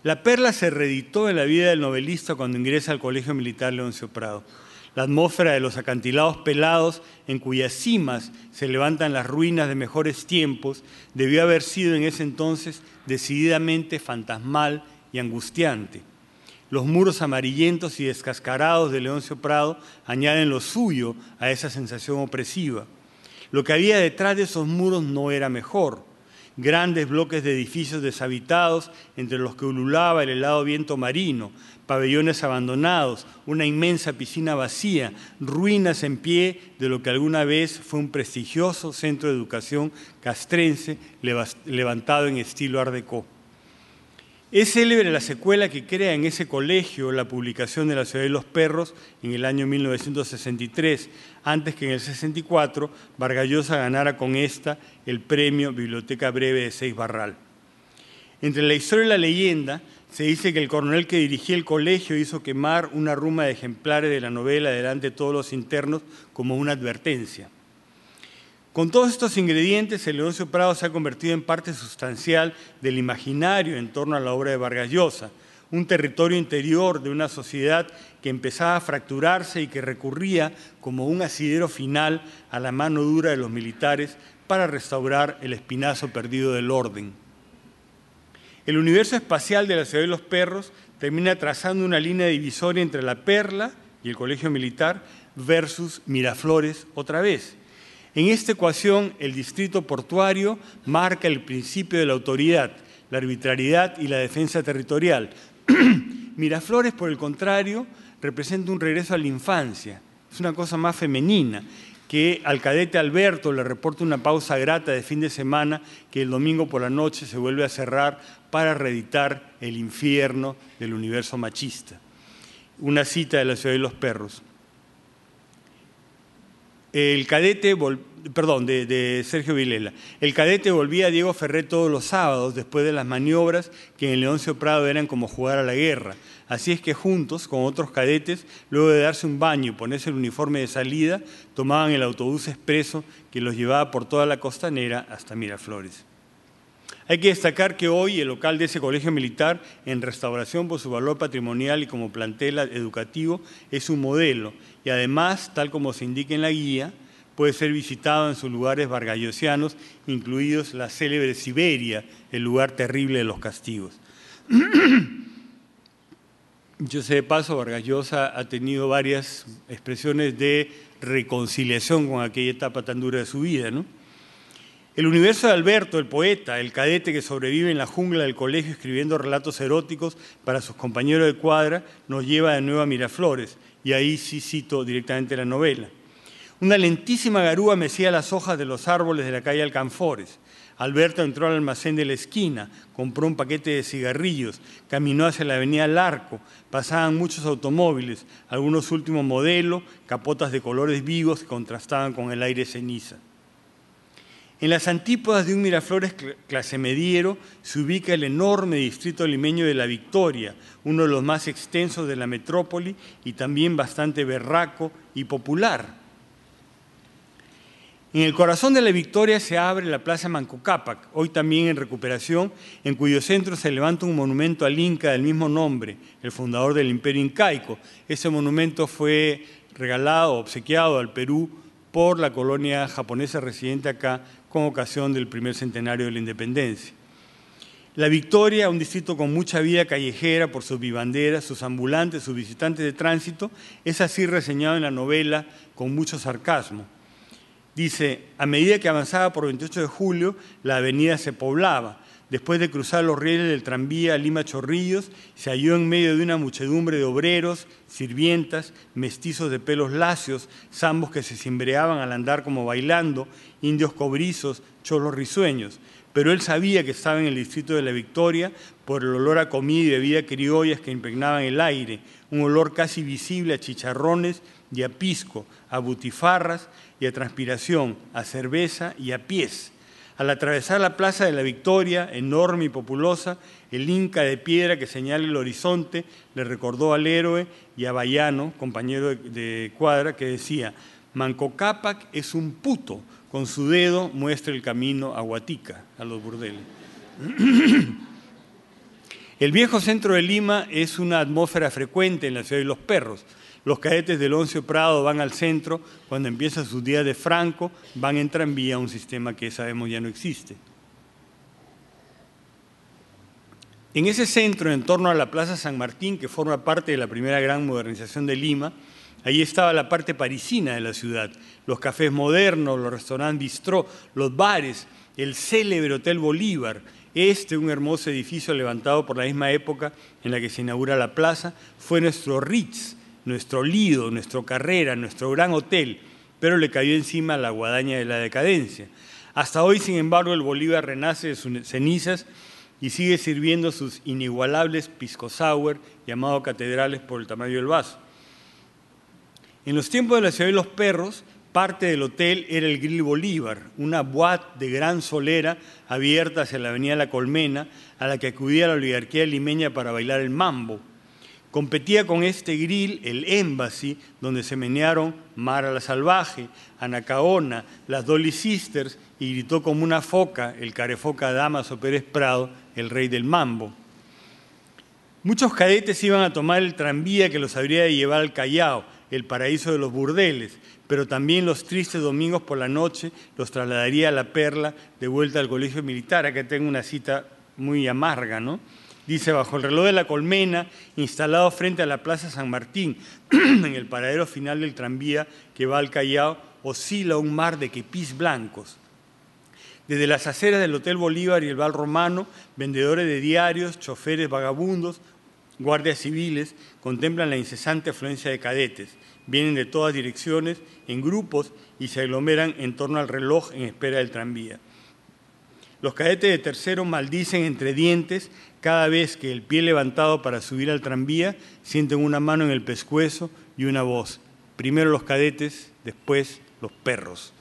La perla se reeditó en la vida del novelista cuando ingresa al Colegio Militar Leoncio Prado. La atmósfera de los acantilados pelados, en cuyas cimas se levantan las ruinas de mejores tiempos, debió haber sido en ese entonces decididamente fantasmal y angustiante. Los muros amarillentos y descascarados de Leoncio Prado añaden lo suyo a esa sensación opresiva. Lo que había detrás de esos muros no era mejor grandes bloques de edificios deshabitados entre los que ululaba el helado viento marino, pabellones abandonados, una inmensa piscina vacía, ruinas en pie de lo que alguna vez fue un prestigioso centro de educación castrense levantado en estilo art Deco. Es célebre la secuela que crea en ese colegio la publicación de La ciudad de los perros en el año 1963, antes que en el 64 Vargallosa ganara con esta el premio Biblioteca Breve de Seis Barral. Entre la historia y la leyenda se dice que el coronel que dirigía el colegio hizo quemar una ruma de ejemplares de la novela delante de todos los internos como una advertencia. Con todos estos ingredientes, el negocio Prado se ha convertido en parte sustancial del imaginario en torno a la obra de Vargas Llosa, un territorio interior de una sociedad que empezaba a fracturarse y que recurría como un asidero final a la mano dura de los militares para restaurar el espinazo perdido del orden. El universo espacial de la ciudad de los perros termina trazando una línea divisoria entre la perla y el colegio militar versus Miraflores otra vez en esta ecuación, el distrito portuario marca el principio de la autoridad, la arbitrariedad y la defensa territorial. Miraflores, por el contrario, representa un regreso a la infancia, es una cosa más femenina, que al cadete Alberto le reporta una pausa grata de fin de semana que el domingo por la noche se vuelve a cerrar para reeditar el infierno del universo machista. Una cita de la ciudad de los perros. El cadete, perdón, de, Sergio Vilela. El cadete volvía a Diego Ferré todos los sábados después de las maniobras que en Leoncio Prado eran como jugar a la guerra. Así es que juntos, con otros cadetes, luego de darse un baño y ponerse el uniforme de salida, tomaban el autobús expreso que los llevaba por toda la costanera hasta Miraflores. Hay que destacar que hoy el local de ese colegio militar, en restauración por su valor patrimonial y como plantel educativo, es un modelo y además, tal como se indica en la guía, puede ser visitado en sus lugares vargallosianos, incluidos la célebre Siberia, el lugar terrible de los castigos. Yo sé de paso, Vargallosa ha tenido varias expresiones de reconciliación con aquella etapa tan dura de su vida. El universo de Alberto, el poeta, el cadete que sobrevive en la jungla del colegio escribiendo relatos eróticos para sus compañeros de cuadra, nos lleva de nuevo a Miraflores, y ahí sí cito directamente la novela. Una lentísima garúa mecía las hojas de los árboles de la calle Alcanfores. Alberto entró al almacén de la esquina, compró un paquete de cigarrillos, caminó hacia la avenida Larco, pasaban muchos automóviles, algunos últimos modelos, capotas de colores vivos que contrastaban con el aire ceniza. En las antípodas de un Miraflores clase mediero se ubica el enorme distrito limeño de La Victoria, uno de los más extensos de la metrópoli y también bastante berraco y popular. En el corazón de La Victoria se abre la Plaza Cápac, hoy también en recuperación, en cuyo centro se levanta un monumento al Inca del mismo nombre, el fundador del Imperio Incaico. Ese monumento fue regalado, obsequiado al Perú por la colonia japonesa residente acá, con ocasión del primer centenario de la independencia. La Victoria, un distrito con mucha vida callejera por sus vivanderas, sus ambulantes, sus visitantes de tránsito, es así reseñado en la novela con mucho sarcasmo. Dice, a medida que avanzaba por 28 de julio, la avenida se poblaba, Después de cruzar los rieles del tranvía Lima Chorrillos, se halló en medio de una muchedumbre de obreros, sirvientas, mestizos de pelos lacios, zambos que se cimbreaban al andar como bailando, indios cobrizos, cholos risueños. Pero él sabía que estaba en el distrito de la Victoria por el olor a comida y bebida criollas que impregnaban el aire, un olor casi visible a chicharrones y a pisco, a butifarras y a transpiración, a cerveza y a pies al atravesar la Plaza de la Victoria, enorme y populosa, el Inca de piedra que señala el horizonte le recordó al héroe y a Bayano, compañero de, cuadra, que decía, Manco es un puto, con su dedo muestra el camino a Huatica, a los burdeles. el viejo centro de Lima es una atmósfera frecuente en la ciudad de los perros, los cadetes del once Prado van al centro, cuando empieza sus días de Franco, van en vía a un sistema que sabemos ya no existe. En ese centro, en torno a la Plaza San Martín, que forma parte de la primera gran modernización de Lima, Ahí estaba la parte parisina de la ciudad, los cafés modernos, los restaurantes bistró, los bares, el célebre Hotel Bolívar. Este, un hermoso edificio levantado por la misma época en la que se inaugura la plaza, fue nuestro Ritz, nuestro Lido, nuestro Carrera, nuestro Gran Hotel, pero le cayó encima la guadaña de la decadencia. Hasta hoy, sin embargo, el Bolívar renace de sus cenizas y sigue sirviendo sus inigualables pisco sour, llamado catedrales por el tamaño del vaso. En los tiempos de la ciudad de los perros, parte del hotel era el Grill Bolívar, una boate de gran solera abierta hacia la avenida La Colmena, a la que acudía la oligarquía limeña para bailar el mambo. Competía con este grill el Embassy, donde se menearon Mara la Salvaje, Anacaona, las Dolly Sisters y gritó como una foca el carefoca Damaso Pérez Prado, el rey del mambo. Muchos cadetes iban a tomar el tranvía que los habría de llevar al Callao, el paraíso de los burdeles, pero también los tristes domingos por la noche los trasladaría a la Perla de vuelta al colegio militar. Acá tengo una cita muy amarga, ¿no? dice, bajo el reloj de la colmena, instalado frente a la Plaza San Martín, en el paradero final del tranvía que va al Callao, oscila un mar de quepis blancos. Desde las aceras del Hotel Bolívar y el Val Romano, vendedores de diarios, choferes vagabundos, guardias civiles contemplan la incesante afluencia de cadetes. Vienen de todas direcciones, en grupos, y se aglomeran en torno al reloj en espera del tranvía. Los cadetes de tercero maldicen entre dientes cada vez que el pie levantado para subir al tranvía, sienten una mano en el pescuezo y una voz. Primero los cadetes, después los perros.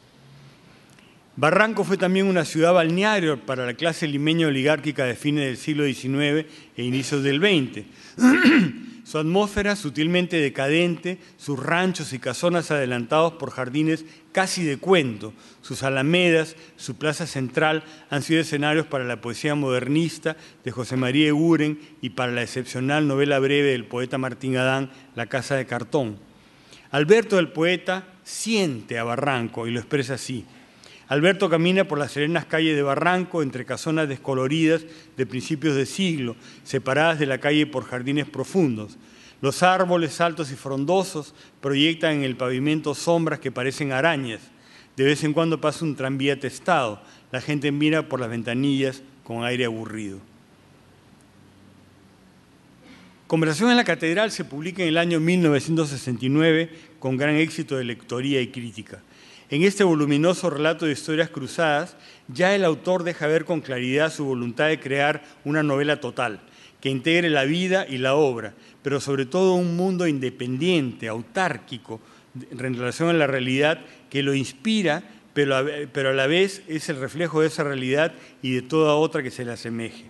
Barranco fue también una ciudad balneario para la clase limeña oligárquica de fines del siglo XIX e inicios del XX. Su atmósfera sutilmente decadente, sus ranchos y casonas adelantados por jardines casi de cuento, sus alamedas, su plaza central han sido escenarios para la poesía modernista de José María Eguren y para la excepcional novela breve del poeta Martín Adán, La Casa de Cartón. Alberto el poeta siente a Barranco y lo expresa así. Alberto camina por las serenas calles de Barranco entre casonas descoloridas de principios de siglo, separadas de la calle por jardines profundos. Los árboles altos y frondosos proyectan en el pavimento sombras que parecen arañas. De vez en cuando pasa un tranvía testado. La gente mira por las ventanillas con aire aburrido. Conversación en la Catedral se publica en el año 1969 con gran éxito de lectoría y crítica. En este voluminoso relato de historias cruzadas, ya el autor deja ver con claridad su voluntad de crear una novela total, que integre la vida y la obra, pero sobre todo un mundo independiente, autárquico, en relación a la realidad que lo inspira, pero a, la vez es el reflejo de esa realidad y de toda otra que se le asemeje.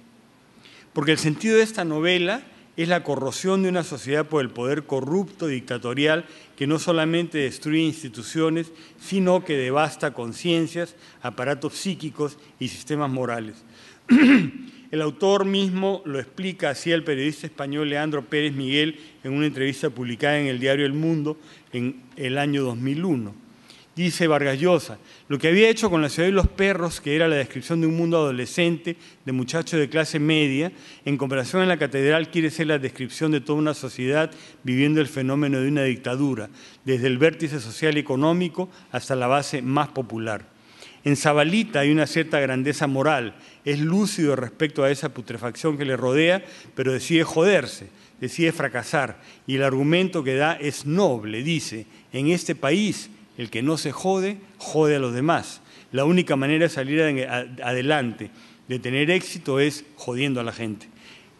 Porque el sentido de esta novela es la corrosión de una sociedad por el poder corrupto, dictatorial, que no solamente destruye instituciones, sino que devasta conciencias, aparatos psíquicos y sistemas morales. El autor mismo lo explica así el periodista español Leandro Pérez Miguel en una entrevista publicada en el diario El Mundo en el año 2001 dice Vargas lo que había hecho con la ciudad de los perros, que era la descripción de un mundo adolescente, de muchachos de clase media, en comparación a la catedral quiere ser la descripción de toda una sociedad viviendo el fenómeno de una dictadura, desde el vértice social y económico hasta la base más popular. En Zabalita hay una cierta grandeza moral, es lúcido respecto a esa putrefacción que le rodea, pero decide joderse, decide fracasar, y el argumento que da es noble, dice, en este país el que no se jode, jode a los demás. La única manera de salir adelante, de tener éxito, es jodiendo a la gente.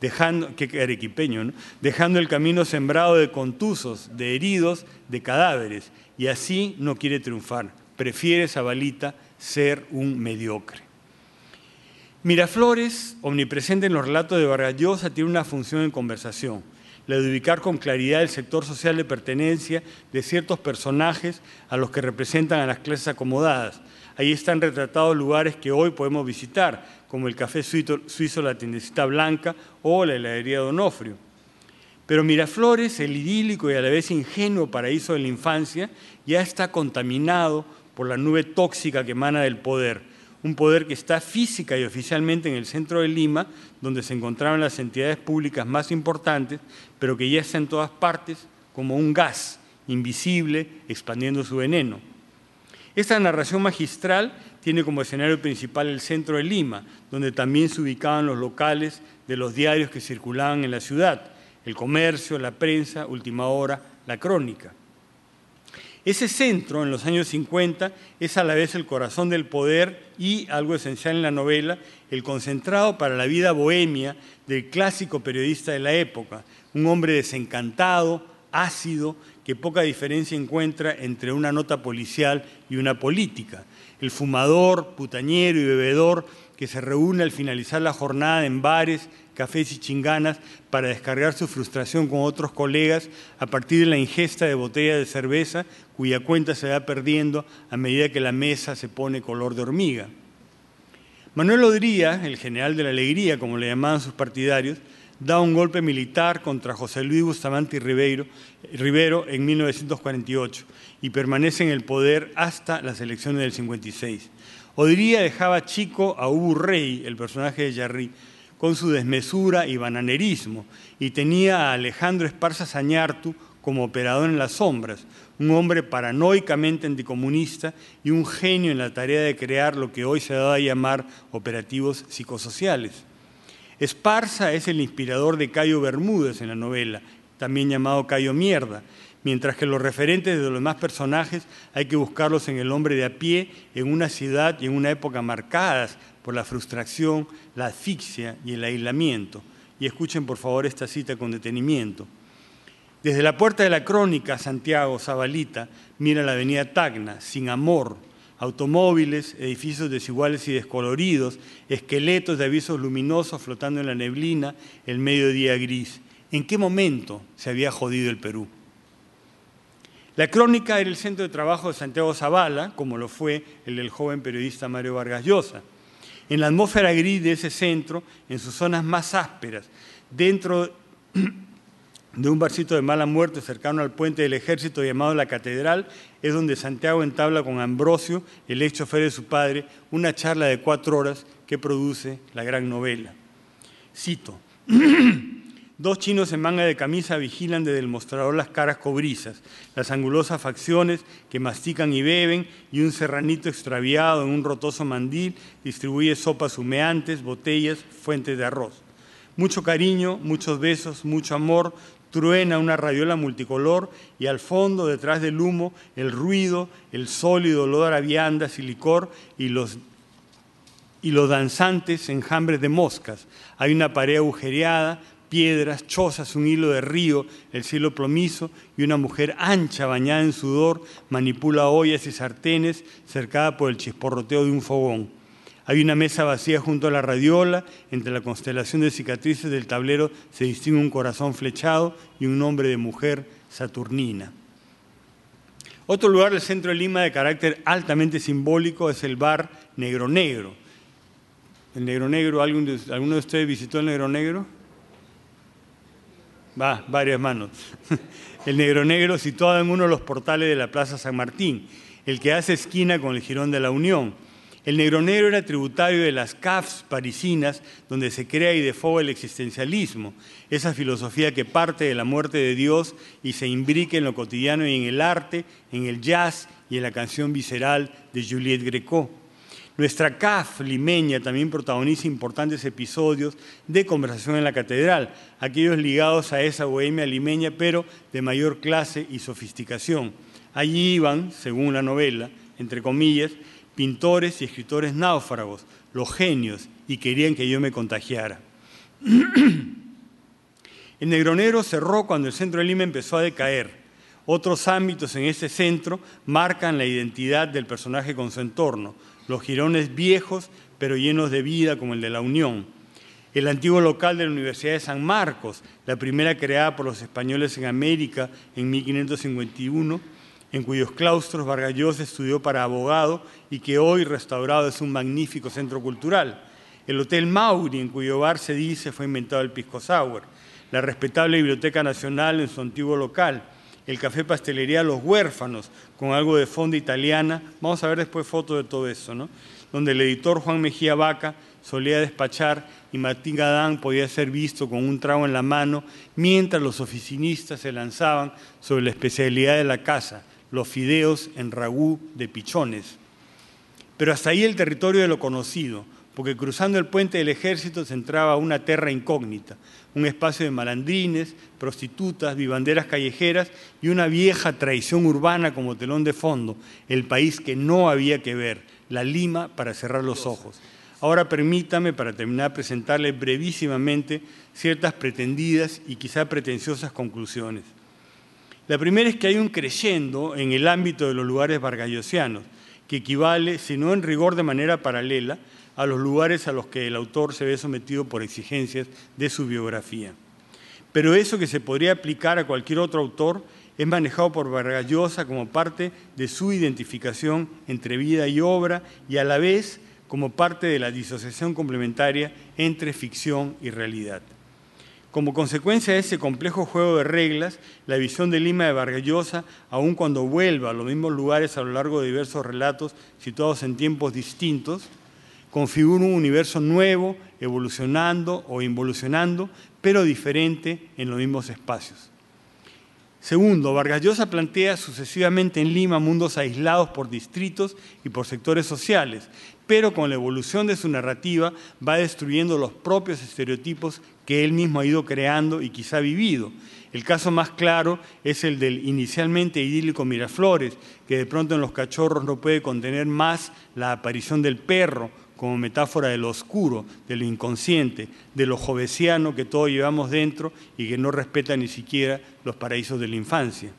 Dejando, arequipeño, dejando el camino sembrado de contusos, de heridos, de cadáveres. Y así no quiere triunfar. Prefiere esa ser un mediocre. Miraflores, omnipresente en los relatos de Vargas tiene una función en conversación la de ubicar con claridad el sector social de pertenencia de ciertos personajes a los que representan a las clases acomodadas. Ahí están retratados lugares que hoy podemos visitar, como el Café Suizo La Tiendecita Blanca o la heladería Donofrio. Pero Miraflores, el idílico y a la vez ingenuo paraíso de la infancia, ya está contaminado por la nube tóxica que emana del poder un poder que está física y oficialmente en el centro de Lima, donde se encontraban las entidades públicas más importantes, pero que ya está en todas partes como un gas invisible expandiendo su veneno. Esta narración magistral tiene como escenario principal el centro de Lima, donde también se ubicaban los locales de los diarios que circulaban en la ciudad, el comercio, la prensa, última hora, la crónica. Ese centro en los años 50 es a la vez el corazón del poder y, algo esencial en la novela, el concentrado para la vida bohemia del clásico periodista de la época, un hombre desencantado, ácido, que poca diferencia encuentra entre una nota policial y una política. El fumador, putañero y bebedor que se reúne al finalizar la jornada en bares, cafés y chinganas para descargar su frustración con otros colegas a partir de la ingesta de botellas de cerveza cuya cuenta se va perdiendo a medida que la mesa se pone color de hormiga. Manuel Odría, el general de la alegría, como le llamaban sus partidarios, da un golpe militar contra José Luis Bustamante y Rivero en 1948 y permanece en el poder hasta las elecciones del 56. Odría dejaba chico a Hugo Rey, el personaje de Jarry, con su desmesura y bananerismo, y tenía a Alejandro Esparza Sañartu como operador en las sombras, un hombre paranoicamente anticomunista y un genio en la tarea de crear lo que hoy se ha a llamar operativos psicosociales. Esparza es el inspirador de Cayo Bermúdez en la novela, también llamado Cayo Mierda, mientras que los referentes de los demás personajes hay que buscarlos en el hombre de a pie, en una ciudad y en una época marcadas por la frustración, la asfixia y el aislamiento. Y escuchen por favor esta cita con detenimiento. Desde la puerta de la crónica Santiago Zabalita mira la avenida Tacna, sin amor, automóviles, edificios desiguales y descoloridos, esqueletos de avisos luminosos flotando en la neblina, el mediodía gris. ¿En qué momento se había jodido el Perú? La crónica era el centro de trabajo de Santiago Zavala, como lo fue el del joven periodista Mario Vargas Llosa. En la atmósfera gris de ese centro, en sus zonas más ásperas, dentro de un barcito de mala muerte cercano al puente del ejército llamado la Catedral, es donde Santiago entabla con Ambrosio, el ex chofer de su padre, una charla de cuatro horas que produce la gran novela. Cito. Dos chinos en manga de camisa vigilan desde el mostrador las caras cobrizas, las angulosas facciones que mastican y beben, y un serranito extraviado en un rotoso mandil distribuye sopas humeantes, botellas, fuentes de arroz. Mucho cariño, muchos besos, mucho amor, truena una radiola multicolor y al fondo, detrás del humo, el ruido, el sólido olor a viandas y licor y los y los danzantes enjambres de moscas. Hay una pared agujereada, piedras, chozas, un hilo de río, el cielo promiso, y una mujer ancha, bañada en sudor, manipula ollas y sartenes, cercada por el chisporroteo de un fogón. Hay una mesa vacía junto a la radiola, entre la constelación de cicatrices del tablero se distingue un corazón flechado y un nombre de mujer saturnina. Otro lugar del centro de Lima de carácter altamente simbólico es el bar Negro Negro. El Negro Negro, ¿alguno de ustedes visitó el Negro Negro? va, varias manos. El negro negro situado en uno de los portales de la Plaza San Martín, el que hace esquina con el Girón de la Unión. El negro negro era tributario de las CAFs parisinas, donde se crea y defoga el existencialismo, esa filosofía que parte de la muerte de Dios y se imbrica en lo cotidiano y en el arte, en el jazz y en la canción visceral de Juliette Greco. Nuestra CAF limeña también protagoniza importantes episodios de conversación en la catedral, aquellos ligados a esa bohemia limeña, pero de mayor clase y sofisticación. Allí iban, según la novela, entre comillas, pintores y escritores náufragos, los genios, y querían que yo me contagiara. el Negronero cerró cuando el centro de Lima empezó a decaer. Otros ámbitos en ese centro marcan la identidad del personaje con su entorno los jirones viejos pero llenos de vida como el de la Unión, el antiguo local de la Universidad de San Marcos, la primera creada por los españoles en América en 1551, en cuyos claustros Vargas estudió para abogado y que hoy restaurado es un magnífico centro cultural, el Hotel Mauri, en cuyo bar se dice fue inventado el Pisco Sour, la respetable Biblioteca Nacional en su antiguo local, el café pastelería Los Huérfanos, con algo de fonda italiana. Vamos a ver después fotos de todo eso, ¿no? Donde el editor Juan Mejía Vaca solía despachar y Martín Gadán podía ser visto con un trago en la mano mientras los oficinistas se lanzaban sobre la especialidad de la casa, los fideos en ragú de pichones. Pero hasta ahí el territorio de lo conocido, porque cruzando el puente del ejército se entraba a una tierra incógnita, un espacio de malandrines, prostitutas, vivanderas callejeras y una vieja traición urbana como telón de fondo, el país que no había que ver, la Lima para cerrar los ojos. Ahora permítame, para terminar, presentarle brevísimamente ciertas pretendidas y quizá pretenciosas conclusiones. La primera es que hay un creyendo en el ámbito de los lugares vargallosianos, que equivale, si no en rigor de manera paralela, a los lugares a los que el autor se ve sometido por exigencias de su biografía. Pero eso que se podría aplicar a cualquier otro autor es manejado por Vargallosa como parte de su identificación entre vida y obra y a la vez como parte de la disociación complementaria entre ficción y realidad. Como consecuencia de ese complejo juego de reglas, la visión de Lima de Vargallosa, aun cuando vuelva a los mismos lugares a lo largo de diversos relatos situados en tiempos distintos, configura un universo nuevo, evolucionando o involucionando, pero diferente en los mismos espacios. Segundo, Vargas Llosa plantea sucesivamente en Lima mundos aislados por distritos y por sectores sociales, pero con la evolución de su narrativa va destruyendo los propios estereotipos que él mismo ha ido creando y quizá vivido. El caso más claro es el del inicialmente idílico Miraflores, que de pronto en Los Cachorros no puede contener más la aparición del perro como metáfora de lo oscuro, de lo inconsciente, de lo jovesiano que todos llevamos dentro y que no respeta ni siquiera los paraísos de la infancia.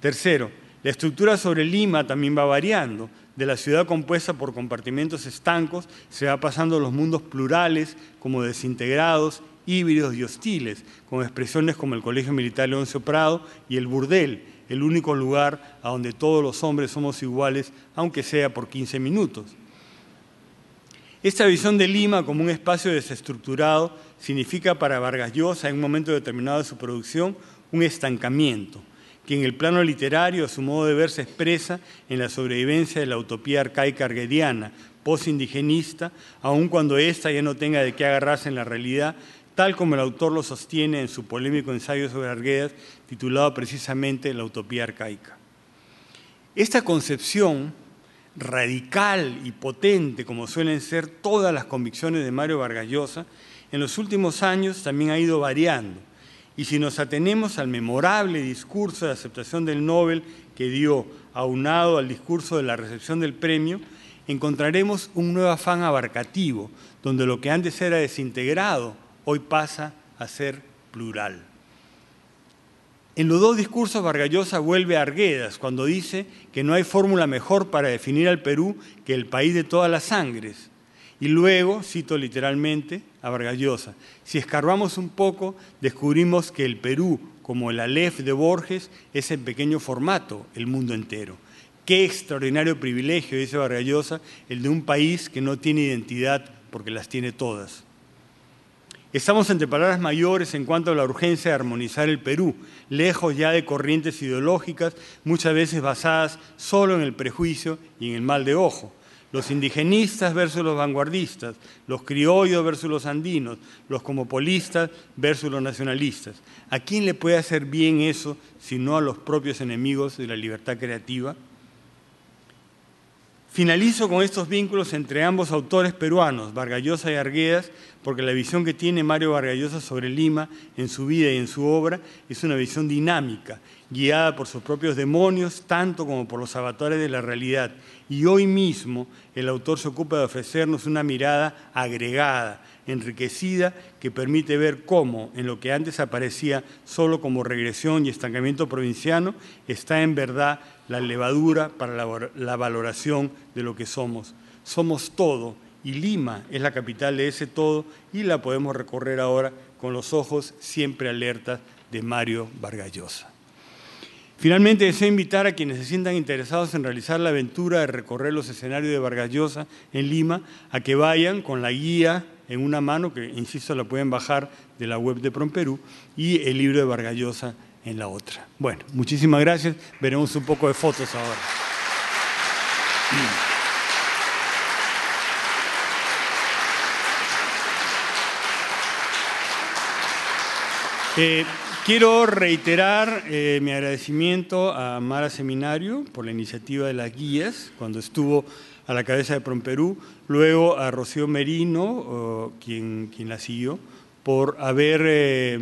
Tercero, la estructura sobre Lima también va variando. De la ciudad compuesta por compartimentos estancos se va pasando a los mundos plurales como desintegrados, híbridos y hostiles, con expresiones como el Colegio Militar Leoncio Prado y el burdel, el único lugar a donde todos los hombres somos iguales, aunque sea por 15 minutos. Esta visión de Lima como un espacio desestructurado significa para Vargas Llosa, en un momento determinado de su producción, un estancamiento, que en el plano literario a su modo de ver se expresa en la sobrevivencia de la utopía arcaica arguediana, posindigenista, aun cuando ésta ya no tenga de qué agarrarse en la realidad, tal como el autor lo sostiene en su polémico ensayo sobre Arguedas, titulado precisamente La utopía arcaica. Esta concepción radical y potente como suelen ser todas las convicciones de Mario Vargas Llosa, en los últimos años también ha ido variando. Y si nos atenemos al memorable discurso de aceptación del Nobel que dio aunado al discurso de la recepción del premio, encontraremos un nuevo afán abarcativo, donde lo que antes era desintegrado hoy pasa a ser plural. En los dos discursos Vargallosa vuelve a Arguedas cuando dice que no hay fórmula mejor para definir al Perú que el país de todas las sangres. Y luego, cito literalmente a Vargallosa, si escarbamos un poco, descubrimos que el Perú, como el Aleph de Borges, es en pequeño formato el mundo entero. Qué extraordinario privilegio, dice Vargallosa, el de un país que no tiene identidad porque las tiene todas. Estamos ante palabras mayores en cuanto a la urgencia de armonizar el Perú, lejos ya de corrientes ideológicas, muchas veces basadas solo en el prejuicio y en el mal de ojo. Los indigenistas versus los vanguardistas, los criollos versus los andinos, los comopolistas versus los nacionalistas. ¿A quién le puede hacer bien eso si no a los propios enemigos de la libertad creativa? Finalizo con estos vínculos entre ambos autores peruanos, Vargallosa y Arguedas, porque la visión que tiene Mario Vargallosa sobre Lima en su vida y en su obra es una visión dinámica, guiada por sus propios demonios, tanto como por los avatares de la realidad. Y hoy mismo el autor se ocupa de ofrecernos una mirada agregada, enriquecida que permite ver cómo, en lo que antes aparecía solo como regresión y estancamiento provinciano, está en verdad la levadura para la, valoración de lo que somos. Somos todo y Lima es la capital de ese todo y la podemos recorrer ahora con los ojos siempre alertas de Mario Vargallosa. Finalmente, deseo invitar a quienes se sientan interesados en realizar la aventura de recorrer los escenarios de Vargallosa en Lima a que vayan con la guía en una mano, que insisto, la pueden bajar de la web de Promperú, y el libro de Vargallosa en la otra. Bueno, muchísimas gracias. Veremos un poco de fotos ahora. Eh, quiero reiterar eh, mi agradecimiento a Mara Seminario por la iniciativa de las guías cuando estuvo a la cabeza de Promperú, luego a Rocío Merino, quien, la siguió, por haber eh,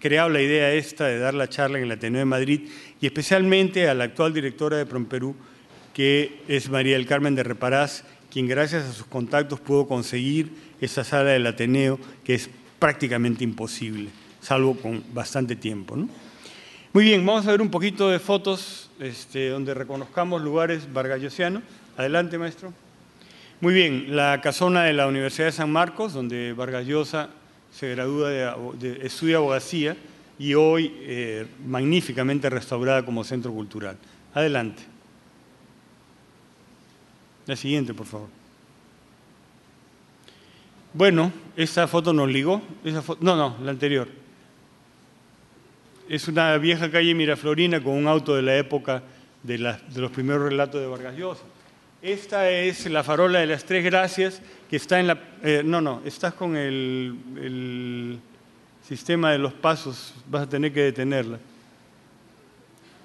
creado la idea esta de dar la charla en el Ateneo de Madrid y especialmente a la actual directora de Promperú, que es María del Carmen de Reparaz, quien gracias a sus contactos pudo conseguir esa sala del Ateneo, que es prácticamente imposible, salvo con bastante tiempo. Muy bien, vamos a ver un poquito de fotos este, donde reconozcamos lugares vargallosianos. Adelante, maestro. Muy bien, la casona de la Universidad de San Marcos, donde Vargas Llosa se gradúa de, de estudia abogacía y hoy eh, magníficamente restaurada como centro cultural. Adelante. La siguiente, por favor. Bueno, esa foto nos ligó. no, no, la anterior. Es una vieja calle Miraflorina con un auto de la época de, de los primeros relatos de Vargas Llosa esta es la farola de las tres gracias que está en la... Eh, no, no, estás con el, el sistema de los pasos, vas a tener que detenerla.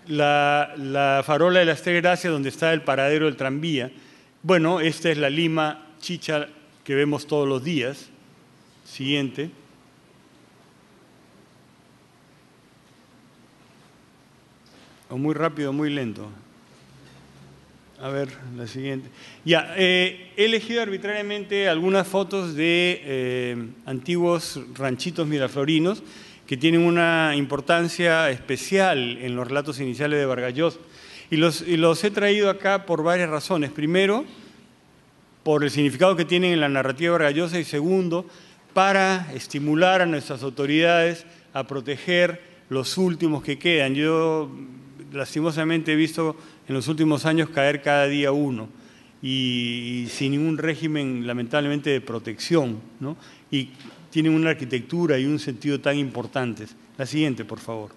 La, la, farola de las Tres Gracias, donde está el paradero del tranvía. Bueno, esta es la Lima chicha que vemos todos los días. Siguiente. O muy rápido, muy lento. A ver, la siguiente. Ya, eh, he elegido arbitrariamente algunas fotos de eh, antiguos ranchitos miraflorinos que tienen una importancia especial en los relatos iniciales de Vargallos. Y los, y los he traído acá por varias razones. Primero, por el significado que tienen en la narrativa vargallosa y segundo, para estimular a nuestras autoridades a proteger los últimos que quedan. Yo lastimosamente he visto en los últimos años caer cada día uno y, sin ningún régimen, lamentablemente, de protección, ¿no? Y tienen una arquitectura y un sentido tan importantes. La siguiente, por favor.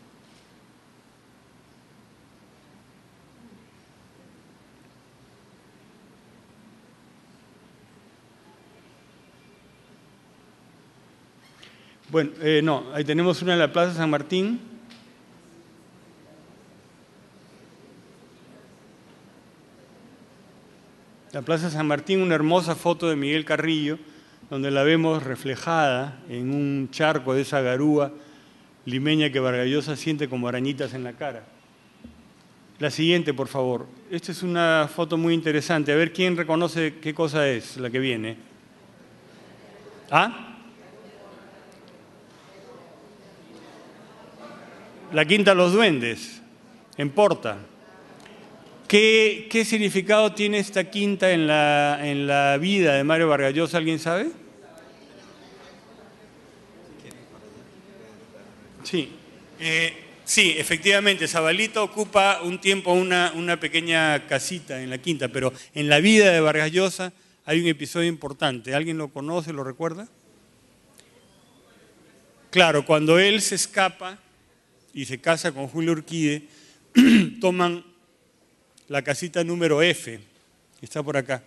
Bueno, eh, no, ahí tenemos una en la Plaza San Martín, la Plaza San Martín una hermosa foto de Miguel Carrillo, donde la vemos reflejada en un charco de esa garúa limeña que Vargallosa siente como arañitas en la cara. La siguiente, por favor. Esta es una foto muy interesante. A ver quién reconoce qué cosa es la que viene. ¿Ah? La quinta Los Duendes, en Porta. ¿Qué, significado tiene esta quinta en la, en la vida de Mario Vargas ¿Alguien sabe? Sí. Eh, sí, efectivamente, Zabalito ocupa un tiempo una, una, pequeña casita en la quinta, pero en la vida de Vargallosa hay un episodio importante. ¿Alguien lo conoce, lo recuerda? Claro, cuando él se escapa y se casa con Julio Urquide, toman la casita número F, que está por acá.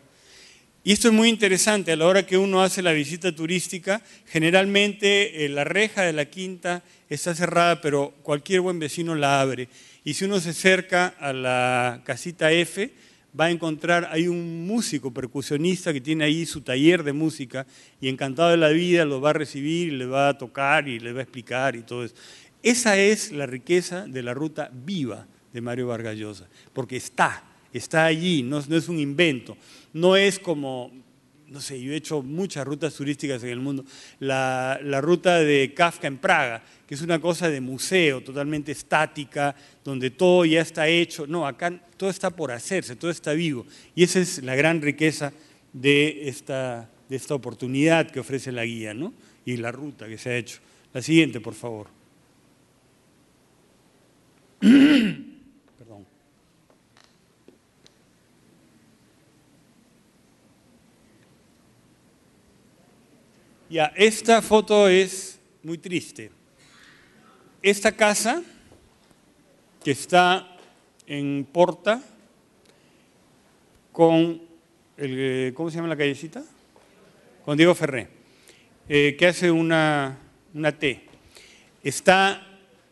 Y esto es muy interesante, a la hora que uno hace la visita turística, generalmente eh, la reja de la quinta está cerrada, pero cualquier buen vecino la abre. Y si uno se acerca a la casita F, va a encontrar, hay un músico percusionista que tiene ahí su taller de música y encantado de la vida lo va a recibir le va a tocar y le va a explicar y todo eso. Esa es la riqueza de la ruta viva de Mario Vargallosa, porque está, está allí, no, es un invento, no es como, no sé, yo he hecho muchas rutas turísticas en el mundo, la, la ruta de Kafka en Praga, que es una cosa de museo totalmente estática, donde todo ya está hecho, no, acá todo está por hacerse, todo está vivo, y esa es la gran riqueza de esta, de esta oportunidad que ofrece la guía, ¿no? Y la ruta que se ha hecho. La siguiente, por favor. Ya, esta foto es muy triste. Esta casa, que está en Porta, con, el, eh, ¿cómo se llama la callecita? Con Diego Ferré, eh, que hace una, una T. Está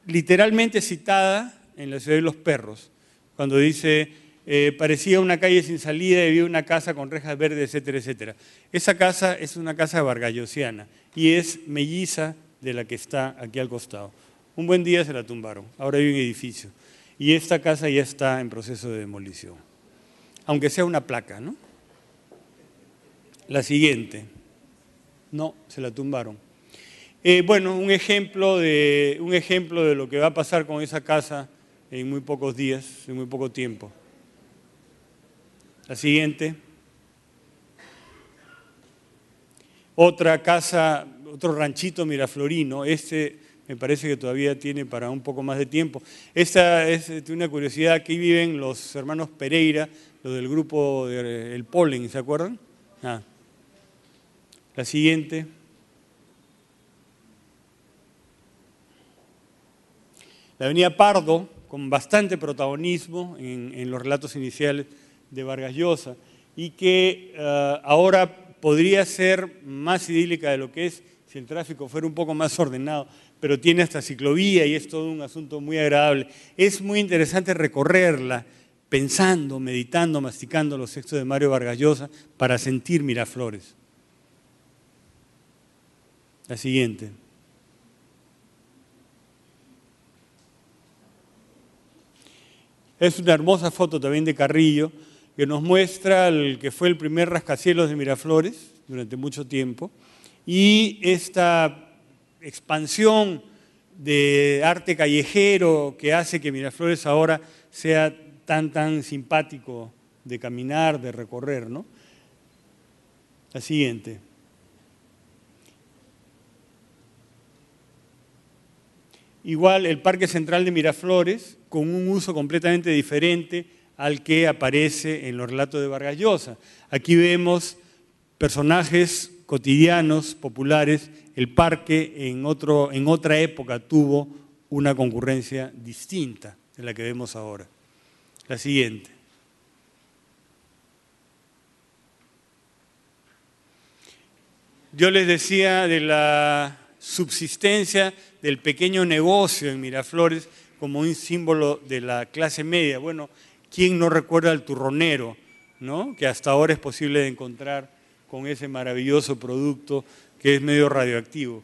literalmente citada en la ciudad de los perros, cuando dice eh, parecía una calle sin salida y había una casa con rejas verdes, etcétera, etcétera. Esa casa es una casa vargallosiana y es melliza de la que está aquí al costado. Un buen día se la tumbaron, ahora hay un edificio. Y esta casa ya está en proceso de demolición. Aunque sea una placa, ¿no? La siguiente. No, se la tumbaron. Eh, bueno, un ejemplo, de, un ejemplo de lo que va a pasar con esa casa en muy pocos días, en muy poco tiempo. La siguiente. Otra casa, otro ranchito miraflorino. Este me parece que todavía tiene para un poco más de tiempo. Esta es este, una curiosidad. Aquí viven los hermanos Pereira, los del grupo eh, El Polen, ¿se acuerdan? Ah. La siguiente. La avenida Pardo, con bastante protagonismo en los relatos iniciales de Vargas y que eh, ahora podría ser más idílica de lo que es si el tráfico fuera un poco más ordenado, pero tiene hasta ciclovía y es todo un asunto muy agradable. Es muy interesante recorrerla pensando, meditando, masticando los textos de Mario Vargas para sentir Miraflores. La siguiente. Es una hermosa foto también de Carrillo, que nos muestra el que fue el primer rascacielos de Miraflores durante mucho tiempo, y esta expansión de arte callejero que hace que Miraflores ahora sea tan, tan simpático de caminar, de recorrer. La siguiente. Igual el Parque Central de Miraflores, con un uso completamente diferente al que aparece en los relatos de Vargallosa. Aquí vemos personajes cotidianos, populares. El parque en, en otra época tuvo una concurrencia distinta de la que vemos ahora. La siguiente. Yo les decía de la subsistencia del pequeño negocio en Miraflores como un símbolo de la clase media. Bueno, ¿Quién no recuerda al turronero, ¿no? que hasta ahora es posible de encontrar con ese maravilloso producto que es medio radioactivo?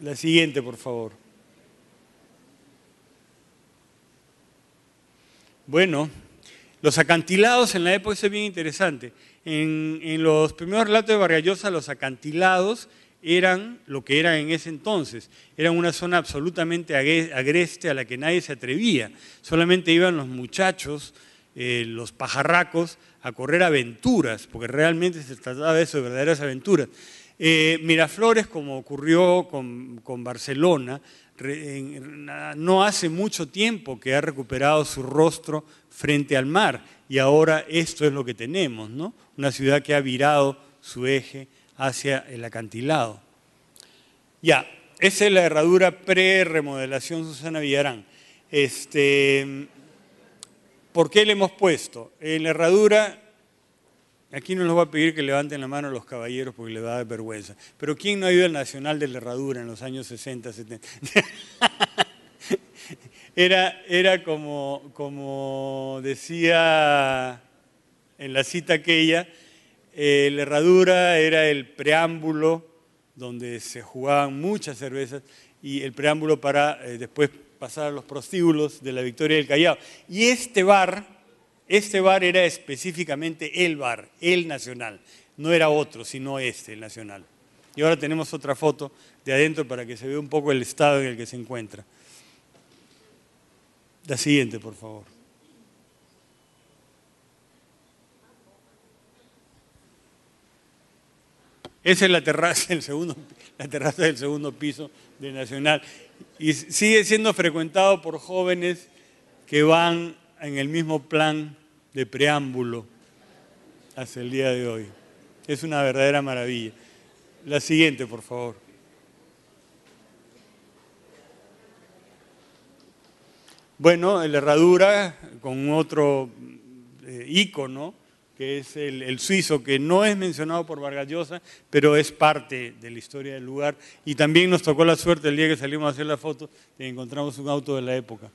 La siguiente, por favor. Bueno, los acantilados en la época es bien interesante. En, en los primeros relatos de Vargallosa, los acantilados eran lo que eran en ese entonces. Eran una zona absolutamente agreste a la que nadie se atrevía. Solamente iban los muchachos, eh, los pajarracos, a correr aventuras, porque realmente se trataba de eso, de verdaderas aventuras. Eh, Miraflores, como ocurrió con, Barcelona, no hace mucho tiempo que ha recuperado su rostro frente al mar. Y ahora esto es lo que tenemos, ¿no? Una ciudad que ha virado su eje hacia el acantilado. Ya, esa es la herradura pre-remodelación Susana Villarán. Este, ¿Por qué le hemos puesto? En la herradura, aquí no nos va a pedir que levanten la mano los caballeros porque le va a dar vergüenza, pero ¿quién no ha ido al Nacional de la Herradura en los años 60, 70? era, como, como decía en la cita aquella, eh, la herradura era el preámbulo donde se jugaban muchas cervezas y el preámbulo para eh, después pasar a los prostíbulos de la Victoria del Callao. Y este bar, este bar era específicamente el bar, el nacional. No era otro, sino este, el nacional. Y ahora tenemos otra foto de adentro para que se vea un poco el estado en el que se encuentra. La siguiente, por favor. Esa es la terraza, del segundo, la terraza del segundo piso de Nacional. Y sigue siendo frecuentado por jóvenes que van en el mismo plan de preámbulo hasta el día de hoy. Es una verdadera maravilla. La siguiente, por favor. Bueno, la herradura con otro icono. Eh, que es el, suizo, que no es mencionado por Vargas Vargallosa, pero es parte de la historia del lugar. Y también nos tocó la suerte el día que salimos a hacer la foto encontramos un auto de la época.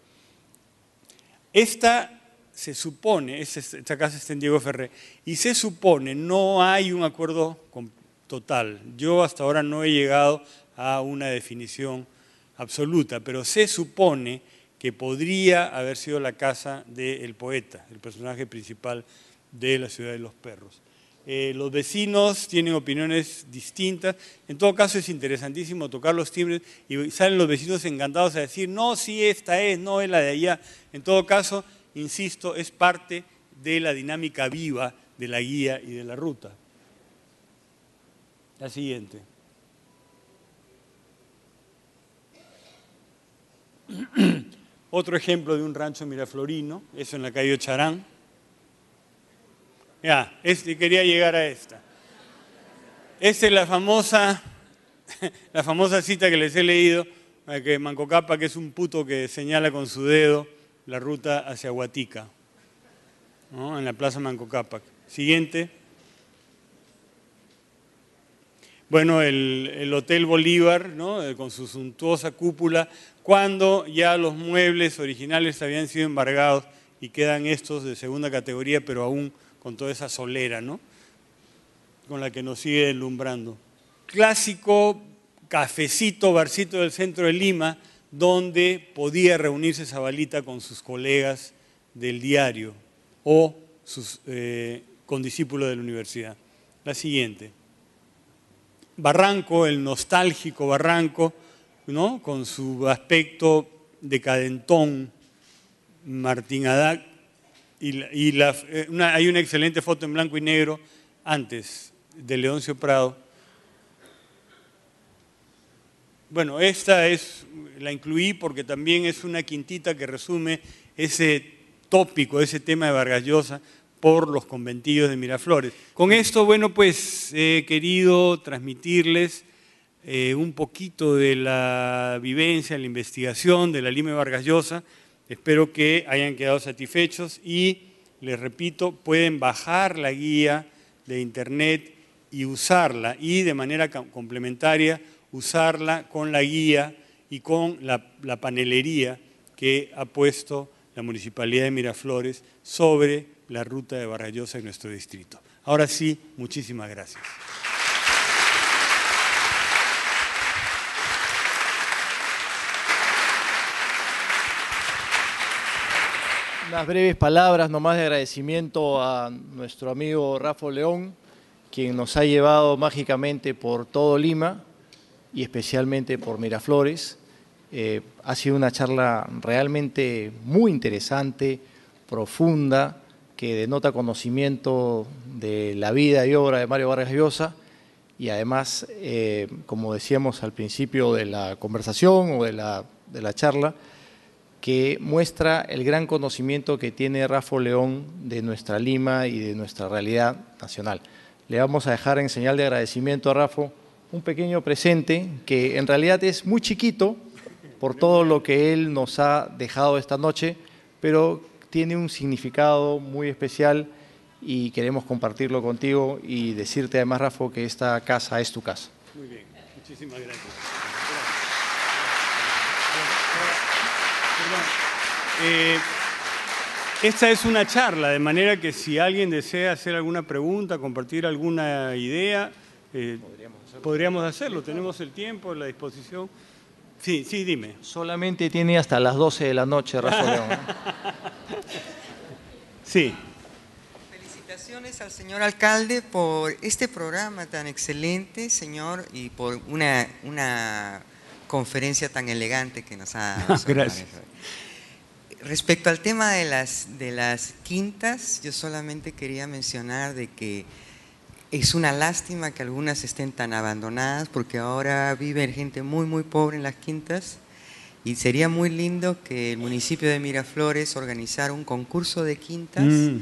Esta se supone, esta casa está en Diego Ferré, y se supone, no hay un acuerdo total. Yo hasta ahora no he llegado a una definición absoluta, pero se supone que podría haber sido la casa del poeta, el personaje principal de la ciudad de los perros. Eh, los vecinos tienen opiniones distintas. En todo caso es interesantísimo tocar los timbres y salen los vecinos encantados a decir, no, sí, esta es, no es la de allá. En todo caso, insisto, es parte de la dinámica viva de la guía y de la ruta. La siguiente. Otro ejemplo de un rancho miraflorino, eso en la calle Ocharán. Ya, este quería llegar a esta. Esta es la famosa, la famosa cita que les he leído, que Mancocapa, que es un puto que señala con su dedo la ruta hacia Huatica, en la plaza Manco Capac. Siguiente. Bueno, el, el Hotel Bolívar, ¿no? Eh, con su suntuosa cúpula, cuando ya los muebles originales habían sido embargados y quedan estos de segunda categoría, pero aún con toda esa solera, ¿no? Con la que nos sigue alumbrando. Clásico cafecito, barcito del centro de Lima, donde podía reunirse Zabalita con sus colegas del diario o sus eh, de la universidad. La siguiente. Barranco, el nostálgico Barranco, ¿no? con su aspecto decadentón, Martín Adac, y, eh, hay una excelente foto en blanco y negro antes de Leoncio Prado. Bueno, esta es, la incluí porque también es una quintita que resume ese tópico, ese tema de Vargas por los conventillos de Miraflores. Con esto, bueno, pues he querido transmitirles eh, un poquito de la vivencia, la investigación de la Lima de Espero que hayan quedado satisfechos y, les repito, pueden bajar la guía de Internet y usarla y de manera complementaria usarla con la guía y con la, panelería que ha puesto la Municipalidad de Miraflores sobre la ruta de Barrayosa en nuestro distrito. Ahora sí, muchísimas gracias. Unas breves palabras nomás de agradecimiento a nuestro amigo Rafa León, quien nos ha llevado mágicamente por todo Lima y especialmente por Miraflores. Eh, ha sido una charla realmente muy interesante, profunda, que denota conocimiento de la vida y obra de Mario Vargas Llosa y además, eh, como decíamos al principio de la conversación o de de la charla, que muestra el gran conocimiento que tiene Rafa León de nuestra Lima y de nuestra realidad nacional. Le vamos a dejar en señal de agradecimiento a Rafa un pequeño presente que en realidad es muy chiquito por todo lo que él nos ha dejado esta noche, pero tiene un significado muy especial y queremos compartirlo contigo y decirte además, Rafa, que esta casa es tu casa. Muy bien, muchísimas gracias. Eh, esta es una charla, de manera que si alguien desea hacer alguna pregunta, compartir alguna idea, eh, podríamos, hacerlo. Tenemos el tiempo, la disposición. Sí, sí, dime. Solamente tiene hasta las 12 de la noche, razón. sí. Felicitaciones al señor alcalde por este programa tan excelente, señor, y por una, una conferencia tan elegante que nos ha dado. Gracias. Respecto al tema de las, de las quintas, yo solamente quería mencionar de que es una lástima que algunas estén tan abandonadas porque ahora vive gente muy, muy pobre en las quintas y sería muy lindo que el municipio de Miraflores organizara un concurso de quintas mm.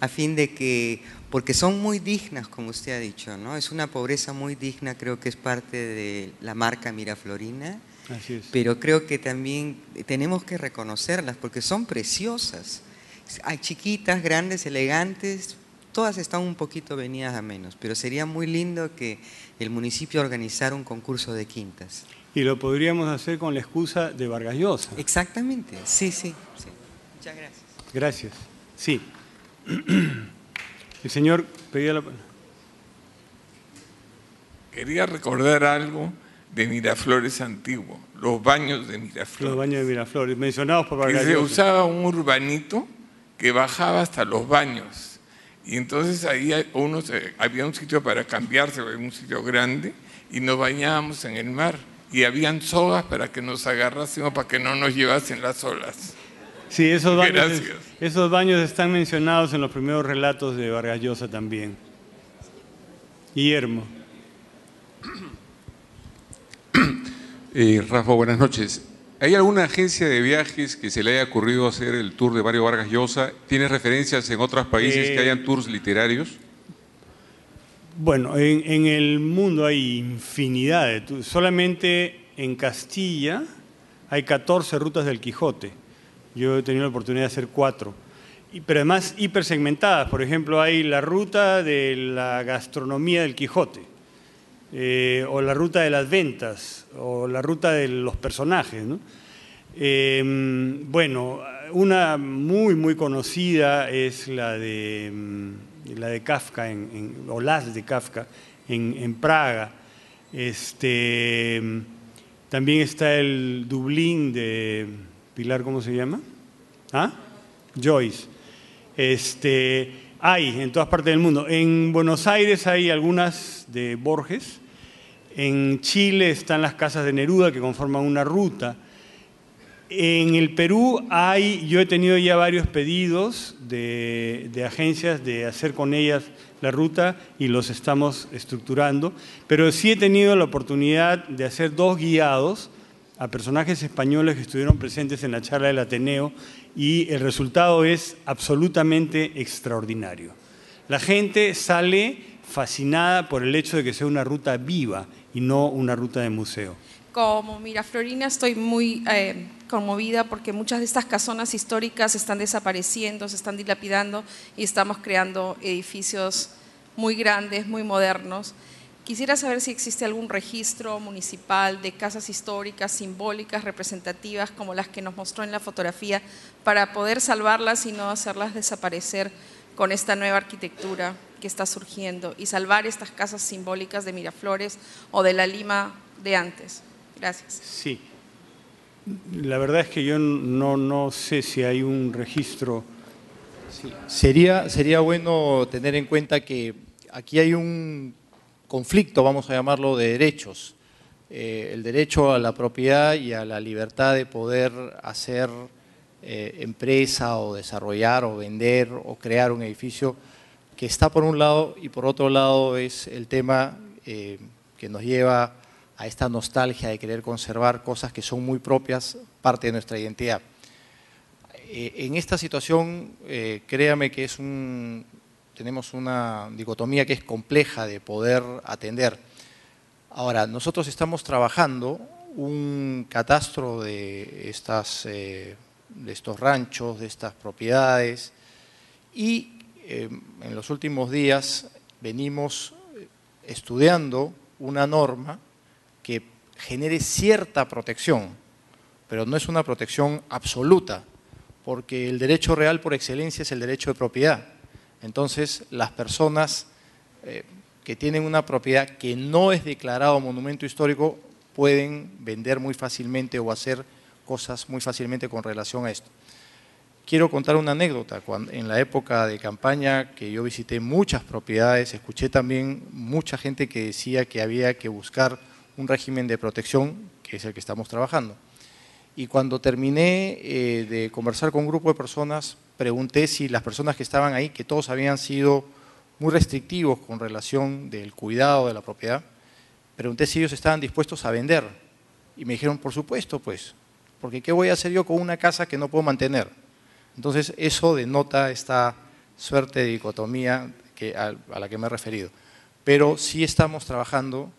a fin de que porque son muy dignas, como usted ha dicho, ¿no? Es una pobreza muy digna, creo que es parte de la marca Miraflorina. Así es. Pero creo que también tenemos que reconocerlas porque son preciosas. Hay chiquitas, grandes, elegantes, todas están un poquito venidas a menos, pero sería muy lindo que el municipio organizara un concurso de quintas. Y lo podríamos hacer con la excusa de Vargas Llosa. Exactamente, sí, sí. sí. Muchas gracias. Gracias. Sí. El señor pedía la Quería recordar algo de Miraflores antiguo, los baños de Miraflores. Los baños de Miraflores, mencionados por Vargas Se usaba un urbanito que bajaba hasta los baños. Y entonces ahí había un sitio para cambiarse, un sitio grande, y nos bañábamos en el mar. Y habían sogas para que nos agarrásemos, para que no nos llevasen las olas. Sí, esos baños, esos baños están mencionados en los primeros relatos de Vargas Llosa también. Guillermo. Eh, Rafa, buenas noches. ¿Hay alguna agencia de viajes que se le haya ocurrido hacer el tour de Barrio Vargas Llosa? ¿Tiene referencias en otros países que eh, hayan tours literarios? Bueno, en, en, el mundo hay infinidad de Solamente en Castilla hay 14 rutas del Quijote. Yo he tenido la oportunidad de hacer cuatro, pero además hipersegmentadas. Por ejemplo, hay la ruta de la gastronomía del Quijote, eh, o la ruta de las ventas, o la ruta de los personajes. Em, bueno, una muy, muy conocida es la de, mm, la de Kafka, o las de Kafka, en, en Praga. Este, mm, también está el Dublín de Pilar, ¿cómo se llama? ¿Ah? Joyce. Este, hay en todas partes del mundo. En Buenos Aires hay algunas de Borges. En Chile están las casas de Neruda que conforman una ruta. En el Perú hay, yo he tenido ya varios pedidos de, de, agencias de hacer con ellas la ruta y los estamos estructurando, pero sí he tenido la oportunidad de hacer dos guiados a personajes españoles que estuvieron presentes en la charla del Ateneo y el resultado es absolutamente extraordinario. La gente sale fascinada por el hecho de que sea una ruta viva y no una ruta de museo. Como mira Florina, estoy muy eh, conmovida porque muchas de estas casonas históricas están desapareciendo, se están dilapidando y estamos creando edificios muy grandes, muy modernos. Quisiera saber si existe algún registro municipal de casas históricas, simbólicas, representativas, como las que nos mostró en la fotografía, para poder salvarlas y no hacerlas desaparecer con esta nueva arquitectura que está surgiendo y salvar estas casas simbólicas de Miraflores o de la Lima de antes. Gracias. Sí. La verdad es que yo no, no sé si hay un registro. Sí. Sería, sería bueno tener en cuenta que aquí hay un conflicto, vamos a llamarlo, de derechos. Eh, el derecho a la propiedad y a la libertad de poder hacer eh, empresa o desarrollar o vender o crear un edificio que está por un lado y por otro lado es el tema eh, que nos lleva a esta nostalgia de querer conservar cosas que son muy propias, parte de nuestra identidad. en esta situación, créame que es un, tenemos una dicotomía que es compleja de poder atender. Ahora, nosotros estamos trabajando un catastro de, estas, eh, de estos ranchos, de estas propiedades, y eh, en los últimos días venimos eh, estudiando una norma que genere cierta protección, pero no es una protección absoluta, porque el derecho real por excelencia es el derecho de propiedad. Entonces, las personas eh, que tienen una propiedad que no es declarado monumento histórico pueden vender muy fácilmente o hacer cosas muy fácilmente con relación a esto. Quiero contar una anécdota. en la época de campaña que yo visité muchas propiedades, escuché también mucha gente que decía que había que buscar un régimen de protección, que es el que estamos trabajando. Y cuando terminé eh, de conversar con un grupo de personas, pregunté si las personas que estaban ahí, que todos habían sido muy restrictivos con relación del cuidado de la propiedad, pregunté si ellos estaban dispuestos a vender. Y me dijeron, por supuesto, pues, porque ¿qué voy a hacer yo con una casa que no puedo mantener? Entonces, eso denota esta suerte de dicotomía que, a, a, la que me he referido. Pero sí estamos trabajando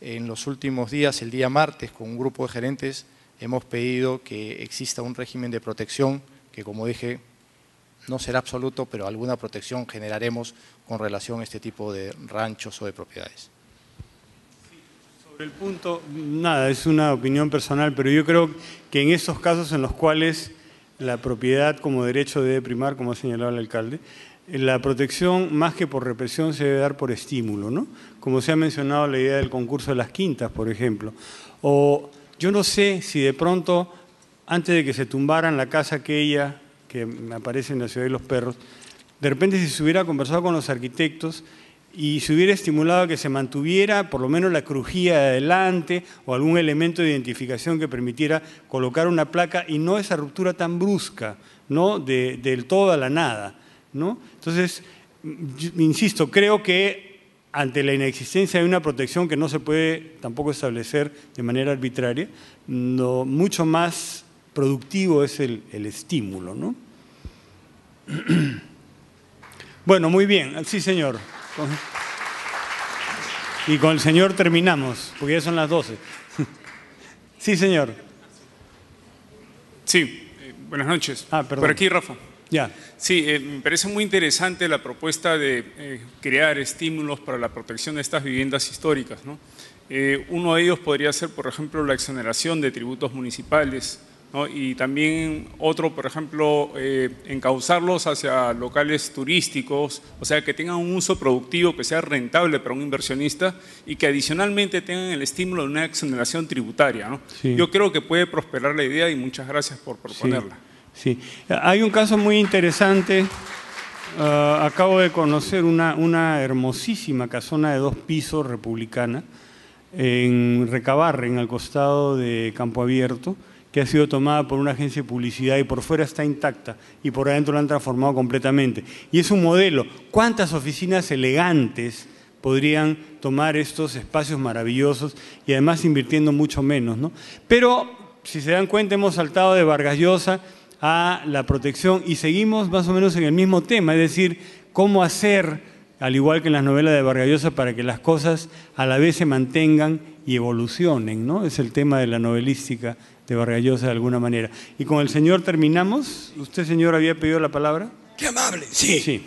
en los últimos días, el día martes, con un grupo de gerentes, hemos pedido que exista un régimen de protección que, como dije, no será absoluto, pero alguna protección generaremos con relación a este tipo de ranchos o de propiedades. Sobre el punto, nada, es una opinión personal, pero yo creo que en esos casos en los cuales la propiedad como derecho debe primar, como ha señalado el alcalde, la protección más que por represión se debe dar por estímulo, ¿no? Como se ha mencionado la idea del concurso de las quintas, por ejemplo. O yo no sé si de pronto, antes de que se tumbaran la casa que ella que aparece en la ciudad de los perros, de repente si se hubiera conversado con los arquitectos y se hubiera estimulado que se mantuviera por lo menos la crujía de adelante o algún elemento de identificación que permitiera colocar una placa y no esa ruptura tan brusca, ¿no? del todo a la nada, ¿no? Entonces, insisto, creo que ante la inexistencia de una protección que no se puede tampoco establecer de manera arbitraria, no, mucho más productivo es el, estímulo, ¿no? Bueno, muy bien, sí señor. Y con el señor terminamos, porque ya son las 12. Sí señor. Sí, eh, buenas noches. Ah, Por aquí, Rafa. Ya. Sí, eh, me parece muy interesante la propuesta de eh, crear estímulos para la protección de estas viviendas históricas. ¿no? uno de ellos podría ser, por ejemplo, la exoneración de tributos municipales, y también otro, por ejemplo, eh, encauzarlos hacia locales turísticos, o sea, que tengan un uso productivo que sea rentable para un inversionista y que adicionalmente tengan el estímulo de una exoneración tributaria. Yo creo que puede prosperar la idea y muchas gracias por proponerla. Sí, hay un caso muy interesante. Ah, acabo de conocer una, una hermosísima casona de dos pisos republicana en en el costado de Campo Abierto que ha sido tomada por una agencia de publicidad y por fuera está intacta y por adentro la han transformado completamente. Y es un modelo. ¿Cuántas oficinas elegantes podrían tomar estos espacios maravillosos y además invirtiendo mucho menos? ¿no? Pero, si se dan cuenta, hemos saltado de Vargas a la protección y seguimos más o menos en el mismo tema, es decir, cómo hacer, al igual que en las novelas de Vargas para que las cosas a la vez se mantengan y evolucionen, ¿no? Es el tema de la novelística de de alguna manera. Y con el señor terminamos. ¿Usted, señor, había pedido la palabra? Qué amable, sí.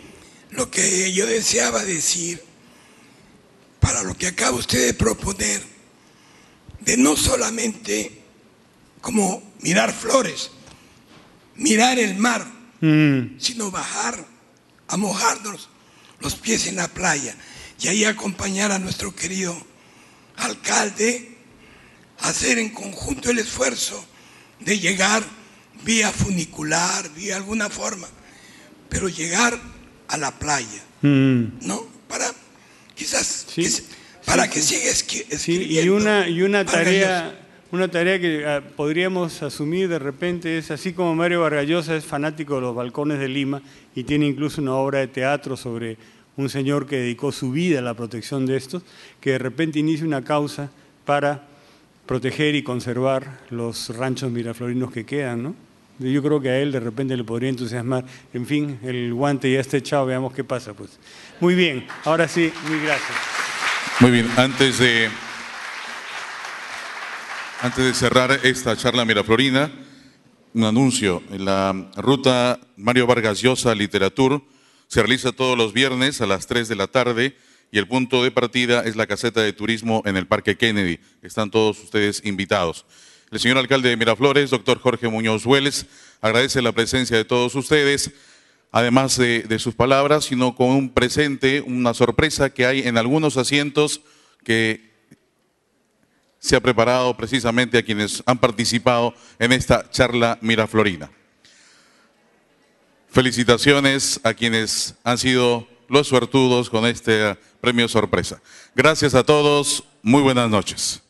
Lo que yo deseaba decir, para lo que acaba usted de proponer, de no solamente como mirar flores, mirar el mar, mm. sino bajar a mojarnos los pies en la playa y ahí acompañar a nuestro querido alcalde hacer en conjunto el esfuerzo de llegar vía funicular, vía alguna forma, pero llegar a la playa, mm. ¿no? Para quizás que, para que siga y una y una tarea una tarea que ah, podríamos asumir de repente es, así como Mario Vargallosa es fanático de los balcones de Lima y tiene incluso una obra de teatro sobre un señor que dedicó su vida a la protección de estos, que de repente inicia una causa para proteger y conservar los ranchos miraflorinos que quedan, ¿no? Yo creo que a él de repente le podría entusiasmar. En fin, el guante ya está echado, veamos qué pasa, pues. Muy bien, ahora sí, muy gracias. Muy bien, antes de, antes de cerrar esta charla miraflorina, un anuncio. La ruta Mario Vargas Llosa Literatur se realiza todos los viernes a las 3 de la tarde y el punto de partida es la caseta de turismo en el Parque Kennedy. Están todos ustedes invitados. El señor alcalde de Miraflores, doctor Jorge Muñoz Hueles, agradece la presencia de todos ustedes, además de, sus palabras, sino con un presente, una sorpresa que hay en algunos asientos que se ha preparado precisamente a quienes han participado en esta charla miraflorina. Felicitaciones a quienes han sido los suertudos con este premio sorpresa. Gracias a todos, muy buenas noches.